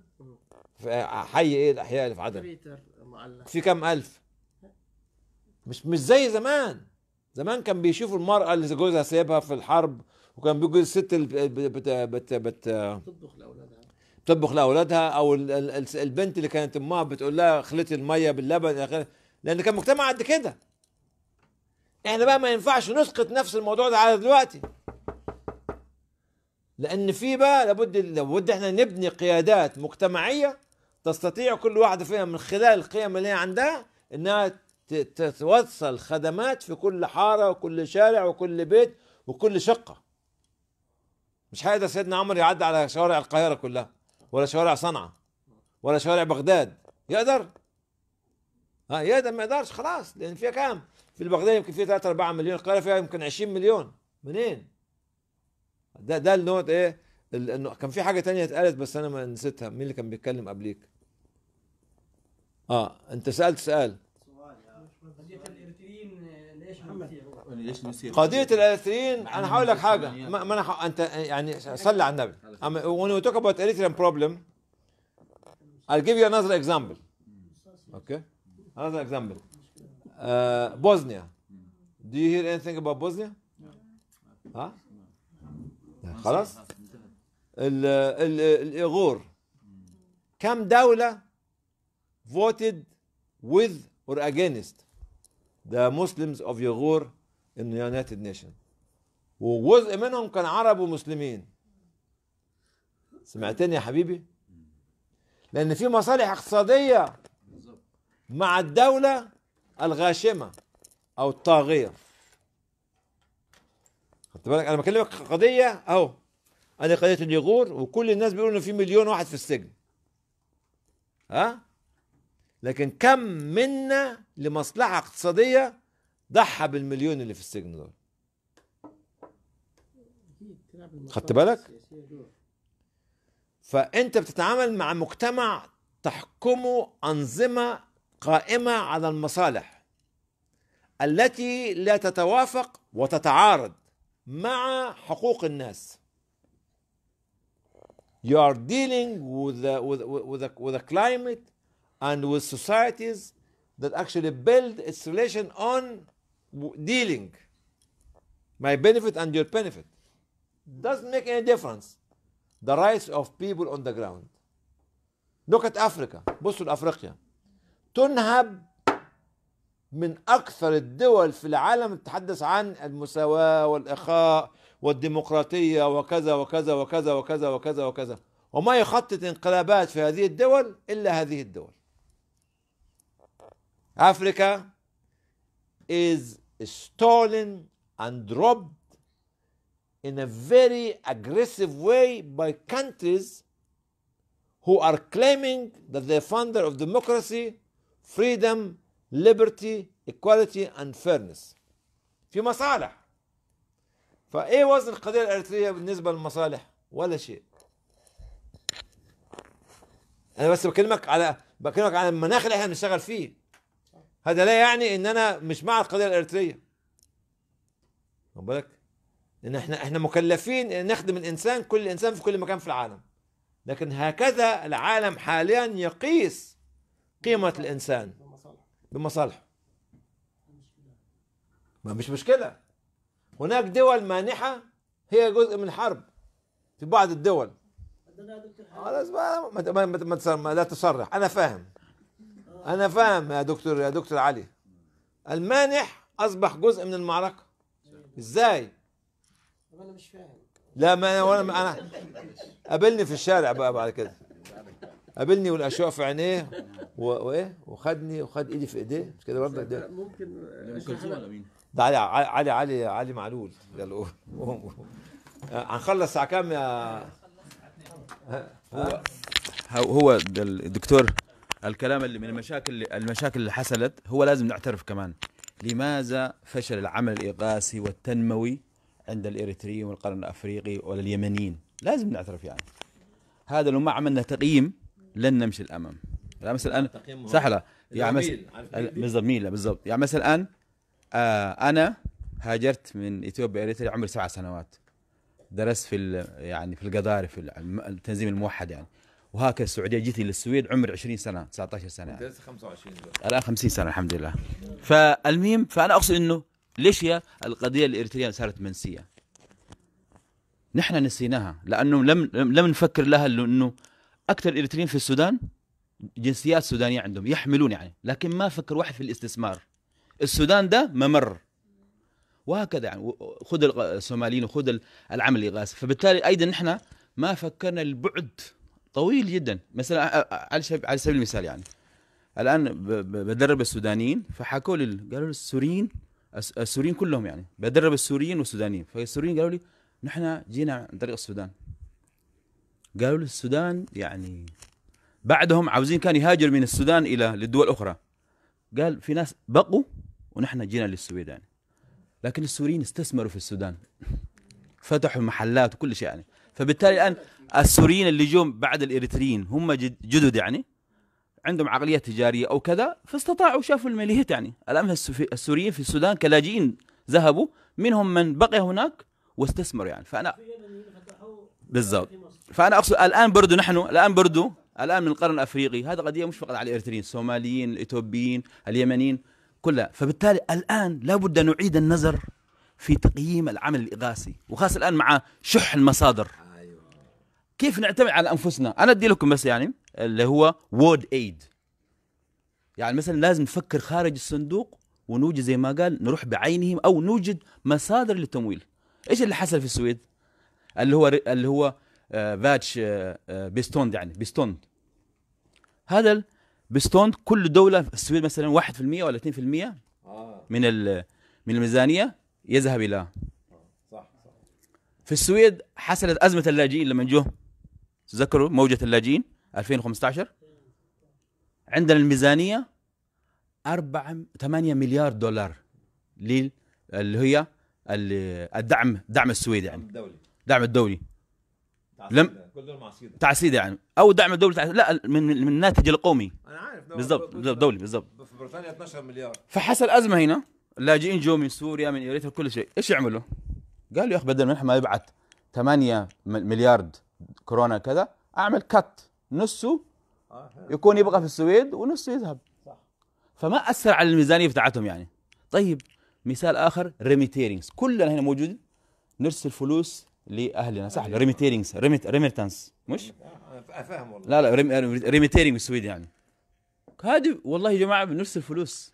في حي ايه الاحياء اللي في عدن في كام الف مش مش زي زمان زمان كان بيشوفوا المرأة اللي جوزها سايبها في الحرب وكان بيجوا الست اللي بت بت بت بت تطبخ لأولادها تطبخ لاولادها او البنت اللي كانت امها بتقول لها خلطي الميه باللبن لان كان مجتمع قد كده احنا يعني بقى ما ينفعش نسقط نفس الموضوع ده على دلوقتي لان في بقى لابد لابد احنا نبني قيادات مجتمعيه تستطيع كل واحده فيها من خلال القيم اللي هي عندها انها تتوصل خدمات في كل حاره وكل شارع وكل بيت وكل شقه مش هيقدر سيدنا عمر يعدي على شوارع القاهره كلها ولا شوارع صنعاء ولا شوارع بغداد يقدر ها يقدر ما يقدرش خلاص لان فيها كام في البغداد يمكن فيها 3 4 مليون القاهره فيها يمكن 20 مليون منين ده ده النوت ايه انه كان في حاجه تانية اتقالت بس انا ما نسيتها مين اللي كان بيتكلم قبليك اه انت سالت سؤال ليش نسير قضيه الاريثريين انا هقول لك حاجه ما, ما انا ح... انت يعني صلي على النبي when we talk about Eritrean problem I'll give you another example okay another example uh, Bosnia do you hear anything about Bosnia ها خلاص الايغور كم دوله voted with or against the Muslims of Yugur انه يونايتد نيشن وجزء منهم كان عرب ومسلمين سمعتني يا حبيبي لان في مصالح اقتصاديه مع الدوله الغاشمه او الطاغيه خدت بالك انا بكلمك قضيه اهو انا قضيه اليغور وكل الناس بيقولوا ان في مليون واحد في السجن ها لكن كم منا لمصلحه اقتصاديه ضحى بالمليون اللي في السجن دول خدت بالك فانت بتتعامل مع مجتمع تحكمه انظمه قائمه على المصالح التي لا تتوافق وتتعارض مع حقوق الناس you are dealing with the, with, with, the, with the climate and with societies that actually build its relation on dealing my benefit and your benefit doesn't make any difference the rights of people on the ground look at Africa بصوا لأفريقيا تنهب من أكثر الدول في العالم تتحدث عن المساواة والإخاء والديمقراطية وكذا وكذا وكذا وكذا وكذا وكذا وما يخطط انقلابات في هذه الدول إلا هذه الدول أفريكا is stolen and robbed in a very aggressive way by countries who are claiming that they're founder of democracy, freedom, liberty, equality and fairness. في مصالح فايه وزن القضيه الاريتريه بالنسبه للمصالح؟ ولا شيء. انا بس بكلمك على بكلمك على المناخ اللي احنا بنشتغل فيه. هذا لا يعني ان انا مش مع القضيه الاريتريه واخد بالك ان احنا احنا مكلفين ان نخدم الانسان كل انسان في كل مكان في العالم لكن هكذا العالم حاليا يقيس قيمه الانسان بمصالحه ما مش مشكله هناك دول مانحه هي جزء من الحرب في بعض الدول لا تصرح انا فاهم انا فاهم يا دكتور يا دكتور علي المانح اصبح جزء من المعركه ازاي انا مش فاهم لا ما انا وانا انا قابلني في الشارع بقى بعد كده قابلني والاشواق في عينيه و... وايه وخدني وخد ايدي في ايديه مش كده برضه ده ممكن ده علي علي علي علي معلول ده هنخلص الساعه كام يا هو هو الدكتور الكلام اللي من المشاكل المشاكل اللي حصلت هو لازم نعترف كمان لماذا فشل العمل الإغاثي والتنموي عند الإريتريين والقرن الأفريقي واليمنيين لازم نعترف يعني هذا لو ما عملنا تقييم لن نمشي الأمام لا مثلا الآن سهلة يعني مثلا يعني بالضبط يعني مثلا الآن آه أنا هاجرت من إثيوبيا إريتريا عمري سبع سنوات درست في يعني في القذاري في التنظيم الموحد يعني وهكذا السعوديه جيتي للسويد عمر 20 سنه 19 سنه يعني. 25 الان 50 سنه الحمد لله فالمهم فانا اقصد انه ليش هي القضيه الاريتريه صارت منسيه نحن نسيناها لانه لم لم نفكر لها انه اكثر الاريتريين في السودان جنسيات سودانيه عندهم يحملون يعني لكن ما فكر واحد في الاستثمار السودان ده ممر وهكذا يعني خذ الصوماليين وخذ العمل الاغاثي فبالتالي ايضا نحن ما فكرنا البعد طويل جدا مثلا على سبيل المثال يعني الان بدرب السودانيين فحكوا لي قالوا لي السوريين السوريين كلهم يعني بدرب السوريين والسودانيين فالسوريين قالوا لي نحن جينا عن طريق السودان قالوا لي السودان يعني بعدهم عاوزين كان يهاجر من السودان الى للدول الاخرى قال في ناس بقوا ونحن جينا للسويد يعني لكن السوريين استثمروا في السودان فتحوا محلات وكل شيء يعني فبالتالي الان السوريين اللي جم بعد الاريتريين هم جدد يعني عندهم عقليه تجاريه او كذا فاستطاعوا شافوا المليهات يعني الان السوريين في السودان كلاجئين ذهبوا منهم من بقي هناك واستثمر يعني فانا بالضبط فانا اقصد الان برضو نحن الان برضو الان من القرن الافريقي هذا قضيه مش فقط على الاريتريين الصوماليين الاثيوبيين اليمنيين كلها فبالتالي الان لابد نعيد النظر في تقييم العمل الاغاثي وخاصه الان مع شح المصادر كيف نعتمد على انفسنا انا ادي لكم بس يعني اللي هو وورد ايد يعني مثلا لازم نفكر خارج الصندوق ونوجد زي ما قال نروح بعينهم او نوجد مصادر للتمويل ايش اللي حصل في السويد اللي هو اللي هو فاتش آه، آه، آه، بيستوند يعني بيستوند هذا بيستوند كل دوله في السويد مثلا 1% ولا 2% من من الميزانيه يذهب الى في السويد حصلت ازمه اللاجئين لما جو تذكروا موجه اللاجئين 2015 عندنا الميزانيه 4 8 مليار دولار لل اللي هي الدعم دعم السويد يعني الدولي دعم الدولي لم تعسيد يعني او دعم الدولي تعسيد. لا من من الناتج القومي انا عارف بالضبط دولي بالضبط في بريطانيا 12 مليار فحصل ازمه هنا اللاجئين جو من سوريا من اريتريا كل شيء ايش يعملوا؟ قالوا يا اخي بدل ما نحن ما نبعث 8 مليار كورونا كذا اعمل كت نصه آه، يكون يبقى في السويد ونصه يذهب صح فما اثر على الميزانيه بتاعتهم يعني طيب مثال اخر ريميتيرنجز كلنا هنا موجودين نرسل فلوس لاهلنا صح ريميتيرنجز ريميت ريميتانس مش فاهم والله لا لا ريميتيرنج السويد يعني هذه والله يا جماعه بنرسل فلوس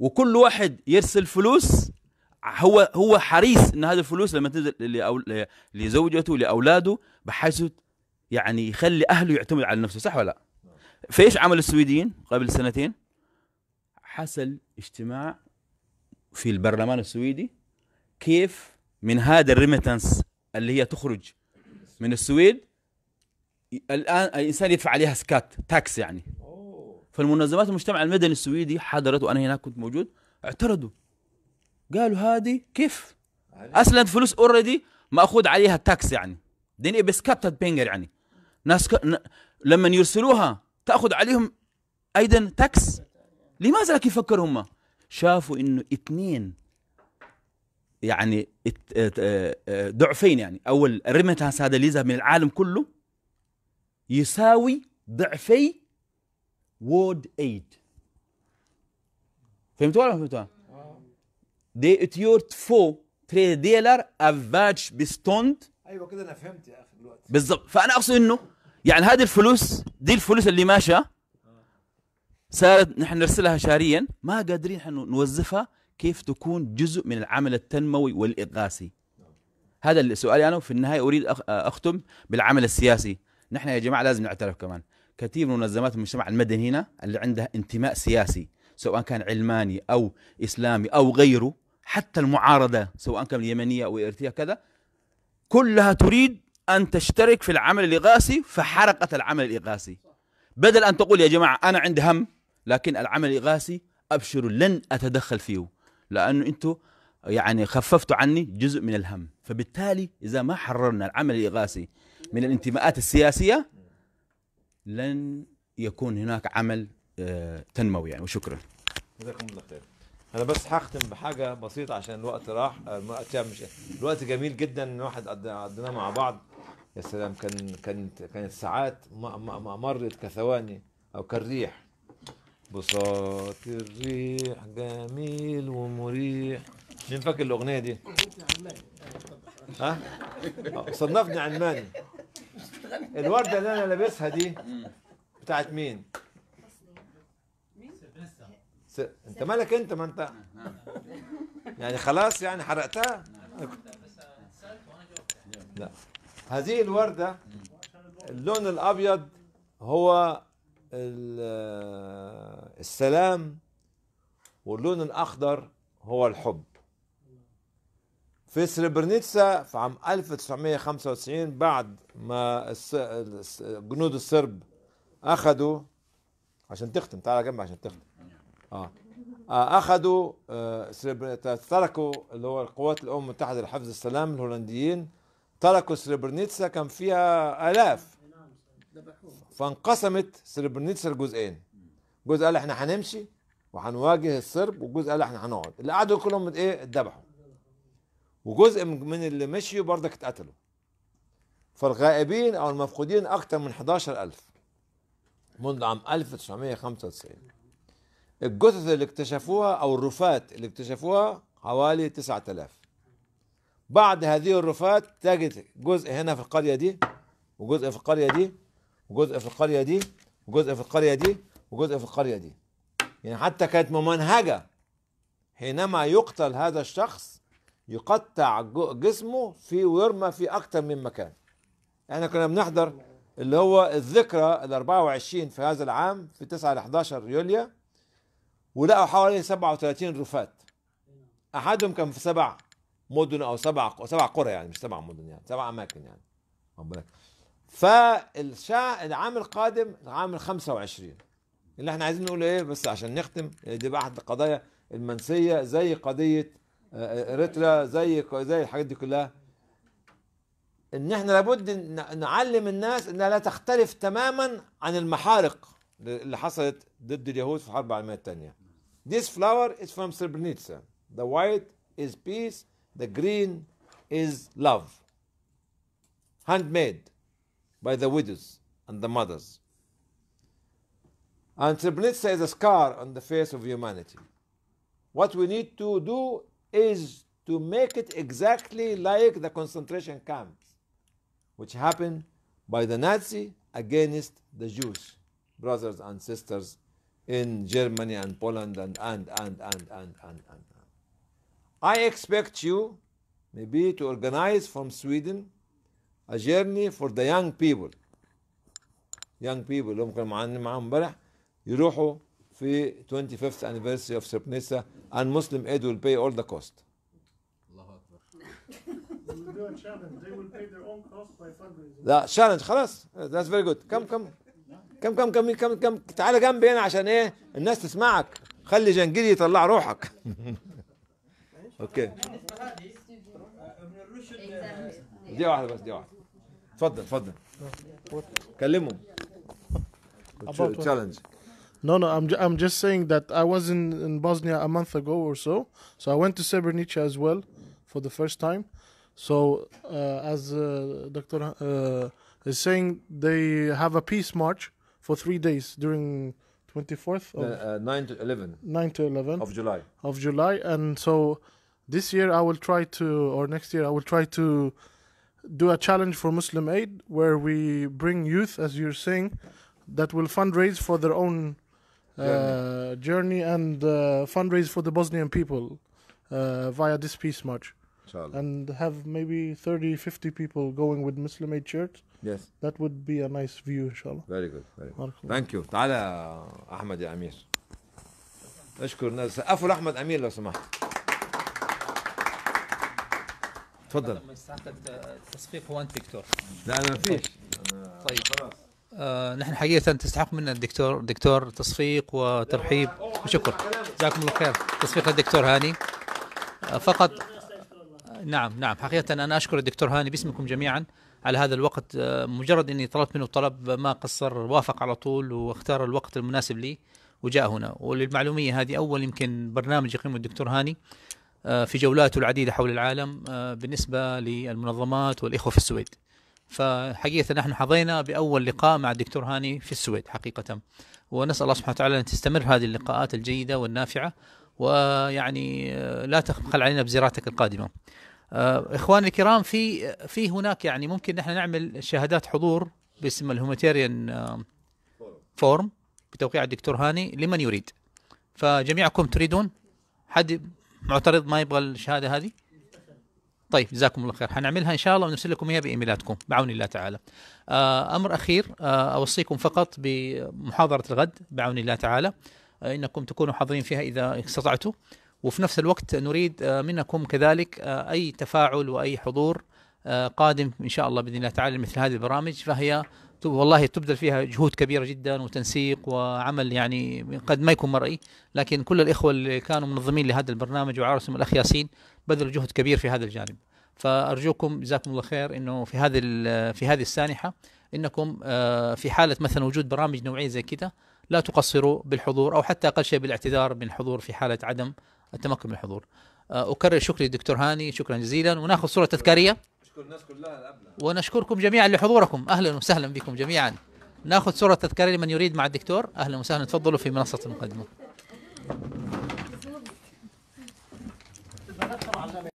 وكل واحد يرسل فلوس هو هو حريص ان هذه الفلوس لما تنزل لزوجته لاولاده بحيث يعني يخلي اهله يعتمد على نفسه صح ولا لا؟ فايش عمل السويديين قبل سنتين؟ حصل اجتماع في البرلمان السويدي كيف من هذا الريمتنس اللي هي تخرج من السويد الان الانسان يدفع عليها سكات تاكس يعني فالمنظمات المجتمع المدني السويدي حضرت وانا هناك كنت موجود اعترضوا قالوا هذه كيف اصلا فلوس اوريدي ماخوذ عليها تاكس يعني دين بس كابتد بينجر يعني ناس ك... لما يرسلوها تاخذ عليهم ايضا تاكس لماذا لك يفكر هم شافوا انه اثنين يعني اه- اه- اه- ضعفين يعني اول ريمتانس هذا اللي من العالم كله يساوي ضعفي وود ايد فهمتوا ولا ما فهمتوا؟ دي اتيورت فو تري ديلر افاتش بستوند ايوه كده انا فهمت يا اخي دلوقتي بالظبط فانا اقصد انه يعني هذه الفلوس دي الفلوس اللي ماشيه صارت نحن نرسلها شهريا ما قادرين نحن نوظفها كيف تكون جزء من العمل التنموي والاغاثي هذا السؤال انا وفي في النهايه اريد اختم بالعمل السياسي نحن يا جماعه لازم نعترف كمان كثير من منظمات المجتمع المدني هنا اللي عندها انتماء سياسي سواء كان علماني او اسلامي او غيره حتى المعارضة سواء كان اليمنية أو إيرتية كذا كلها تريد أن تشترك في العمل الإغاثي فحرقت العمل الإغاثي بدل أن تقول يا جماعة أنا عندي هم لكن العمل الإغاثي أبشروا لن أتدخل فيه لأنه أنتم يعني خففتوا عني جزء من الهم فبالتالي إذا ما حررنا العمل الإغاثي من الانتماءات السياسية لن يكون هناك عمل آه، تنموي يعني وشكرا جزاكم الله خير انا بس هختم بحاجه بسيطه عشان الوقت راح الوقت مش الوقت جميل جدا ان واحد قضيناه مع بعض يا سلام كان كانت كانت ساعات مرت كثواني او كالريح بساط الريح جميل ومريح مين فاكر الاغنيه دي؟ ها؟ صنفني علماني الورده اللي انا لابسها دي بتاعت مين؟ انت مالك انت ما انت نعم. يعني خلاص يعني حرقتها لا هذه الورده اللون الابيض هو السلام واللون الاخضر هو الحب في سربرنيتسا في عام 1995 بعد ما جنود الصرب اخذوا عشان تختم تعال جنب عشان تختم آه. اه اخذوا آه، تركوا اللي هو القوات الامم المتحده لحفظ السلام الهولنديين تركوا سربرنيتسا كان فيها الاف فانقسمت سربرنيتسا لجزئين جزء قال احنا هنمشي وهنواجه الصرب وجزء قال احنا هنقعد اللي قعدوا كلهم ايه اتذبحوا وجزء من اللي مشيوا برضك اتقتلوا فالغائبين او المفقودين اكثر من 11000 منذ عام 1995 الجثث اللي اكتشفوها أو الرفات اللي اكتشفوها حوالي 9000 بعد هذه الرفات تجد جزء هنا في القرية دي وجزء في القرية دي وجزء في القرية دي وجزء في القرية دي وجزء في القرية دي يعني حتى كانت ممنهجة حينما يقتل هذا الشخص يقطع جسمه في ويرمى في أكثر من مكان احنا كنا بنحضر اللي هو الذكرى ال 24 في هذا العام في 9 ل 11 يوليو ولقوا حوالي 37 رفات احدهم كان في سبع مدن او سبع سبع قرى يعني مش سبع مدن يعني سبع اماكن يعني ربنا فالشاع العام القادم عام 25 اللي احنا عايزين نقول ايه بس عشان نختم دي بقى احد القضايا المنسيه زي قضيه آه، آه، ريترا زي زي الحاجات دي كلها ان احنا لابد نعلم الناس انها لا تختلف تماما عن المحارق اللي حصلت ضد اليهود في الحرب العالميه الثانيه This flower is from Srebrenica. The white is peace, the green is love. Handmade by the widows and the mothers. And Srebrenica is a scar on the face of humanity. What we need to do is to make it exactly like the concentration camps, which happened by the Nazi against the Jews, brothers and sisters in Germany and Poland and and and and and and and. I expect you maybe to organize from Sweden a journey for the young people. Young people اللي ممكن معانا معاهم for يروحوا في 25th anniversary of Srebrenica and Muslim aid will pay all the cost. لا challenge خلاص that's very good come come كم كم كم كم كم تعالى جنبي هنا عشان ايه الناس تسمعك خلي جنجلي يطلع روحك اوكي دي واحده بس دي واحده اتفضل اتفضل كلمهم challenge No, no, I'm, ju- I'm just saying that I was in, in Bosnia a month ago or so. So I went to Srebrenica as well for the first time. So, uh, as uh, Dr. Uh, is saying, they have a peace march for three days during 24th of uh, 9 to 11 9 to 11 of July of July and so this year I will try to or next year I will try to do a challenge for Muslim Aid where we bring youth as you're saying that will fundraise for their own uh, journey. journey. and uh, fundraise for the Bosnian people uh, via this peace march. Inshallah. And have maybe 30, 50 people going with Muslim Aid church Yes. That would be a nice view ان شاء الله. Very good. Very good. Thank you. تعالى احمد يا امير. اشكر الناس سقفوا لاحمد امير لو سمحت. تفضل. التصفيق هو انت دكتور. لا انا ما فيش. طيب خلاص. آه، نحن حقيقة تستحق منا الدكتور دكتور تصفيق وترحيب وشكر جزاكم الله خير تصفيق الدكتور هاني آه، فقط آه، نعم نعم حقيقة أنا أشكر الدكتور هاني باسمكم جميعا على هذا الوقت آه، مجرد اني طلبت منه طلب ما قصر وافق على طول واختار الوقت المناسب لي وجاء هنا وللمعلوميه هذه اول يمكن برنامج يقيمه الدكتور هاني آه، في جولاته العديده حول العالم آه، بالنسبه للمنظمات والاخوه في السويد فحقيقه نحن حظينا باول لقاء مع الدكتور هاني في السويد حقيقه ونسال الله سبحانه وتعالى ان تستمر هذه اللقاءات الجيده والنافعه ويعني لا تخل علينا بزيارتك القادمه آه، اخواني الكرام في في هناك يعني ممكن نحن نعمل شهادات حضور باسم الهوميتيريان آه، فورم بتوقيع الدكتور هاني لمن يريد فجميعكم تريدون حد معترض ما يبغى الشهاده هذه طيب جزاكم الله خير حنعملها ان شاء الله ونرسل لكم اياها بايميلاتكم بعون الله تعالى آه، امر اخير اوصيكم فقط بمحاضره الغد بعون الله تعالى انكم تكونوا حاضرين فيها اذا استطعتوا وفي نفس الوقت نريد آه، منكم كذلك آه، أي تفاعل وأي حضور آه، قادم إن شاء الله بإذن الله تعالى مثل هذه البرامج فهي والله تبذل فيها جهود كبيرة جدا وتنسيق وعمل يعني قد ما يكون مرئي لكن كل الإخوة اللي كانوا منظمين لهذا البرنامج وعارسهم الأخ ياسين بذلوا جهد كبير في هذا الجانب فأرجوكم جزاكم الله خير أنه في هذه في هذه السانحة أنكم في حالة مثلا وجود برامج نوعية زي كذا لا تقصروا بالحضور أو حتى أقل شيء بالاعتذار بالحضور في حالة عدم التمكن من الحضور آه، اكرر شكري دكتور هاني شكرا جزيلا وناخذ صوره تذكاريه الناس كلها ونشكركم جميعا لحضوركم اهلا وسهلا بكم جميعا ناخذ صوره تذكاريه لمن يريد مع الدكتور اهلا وسهلا تفضلوا في منصه المقدمه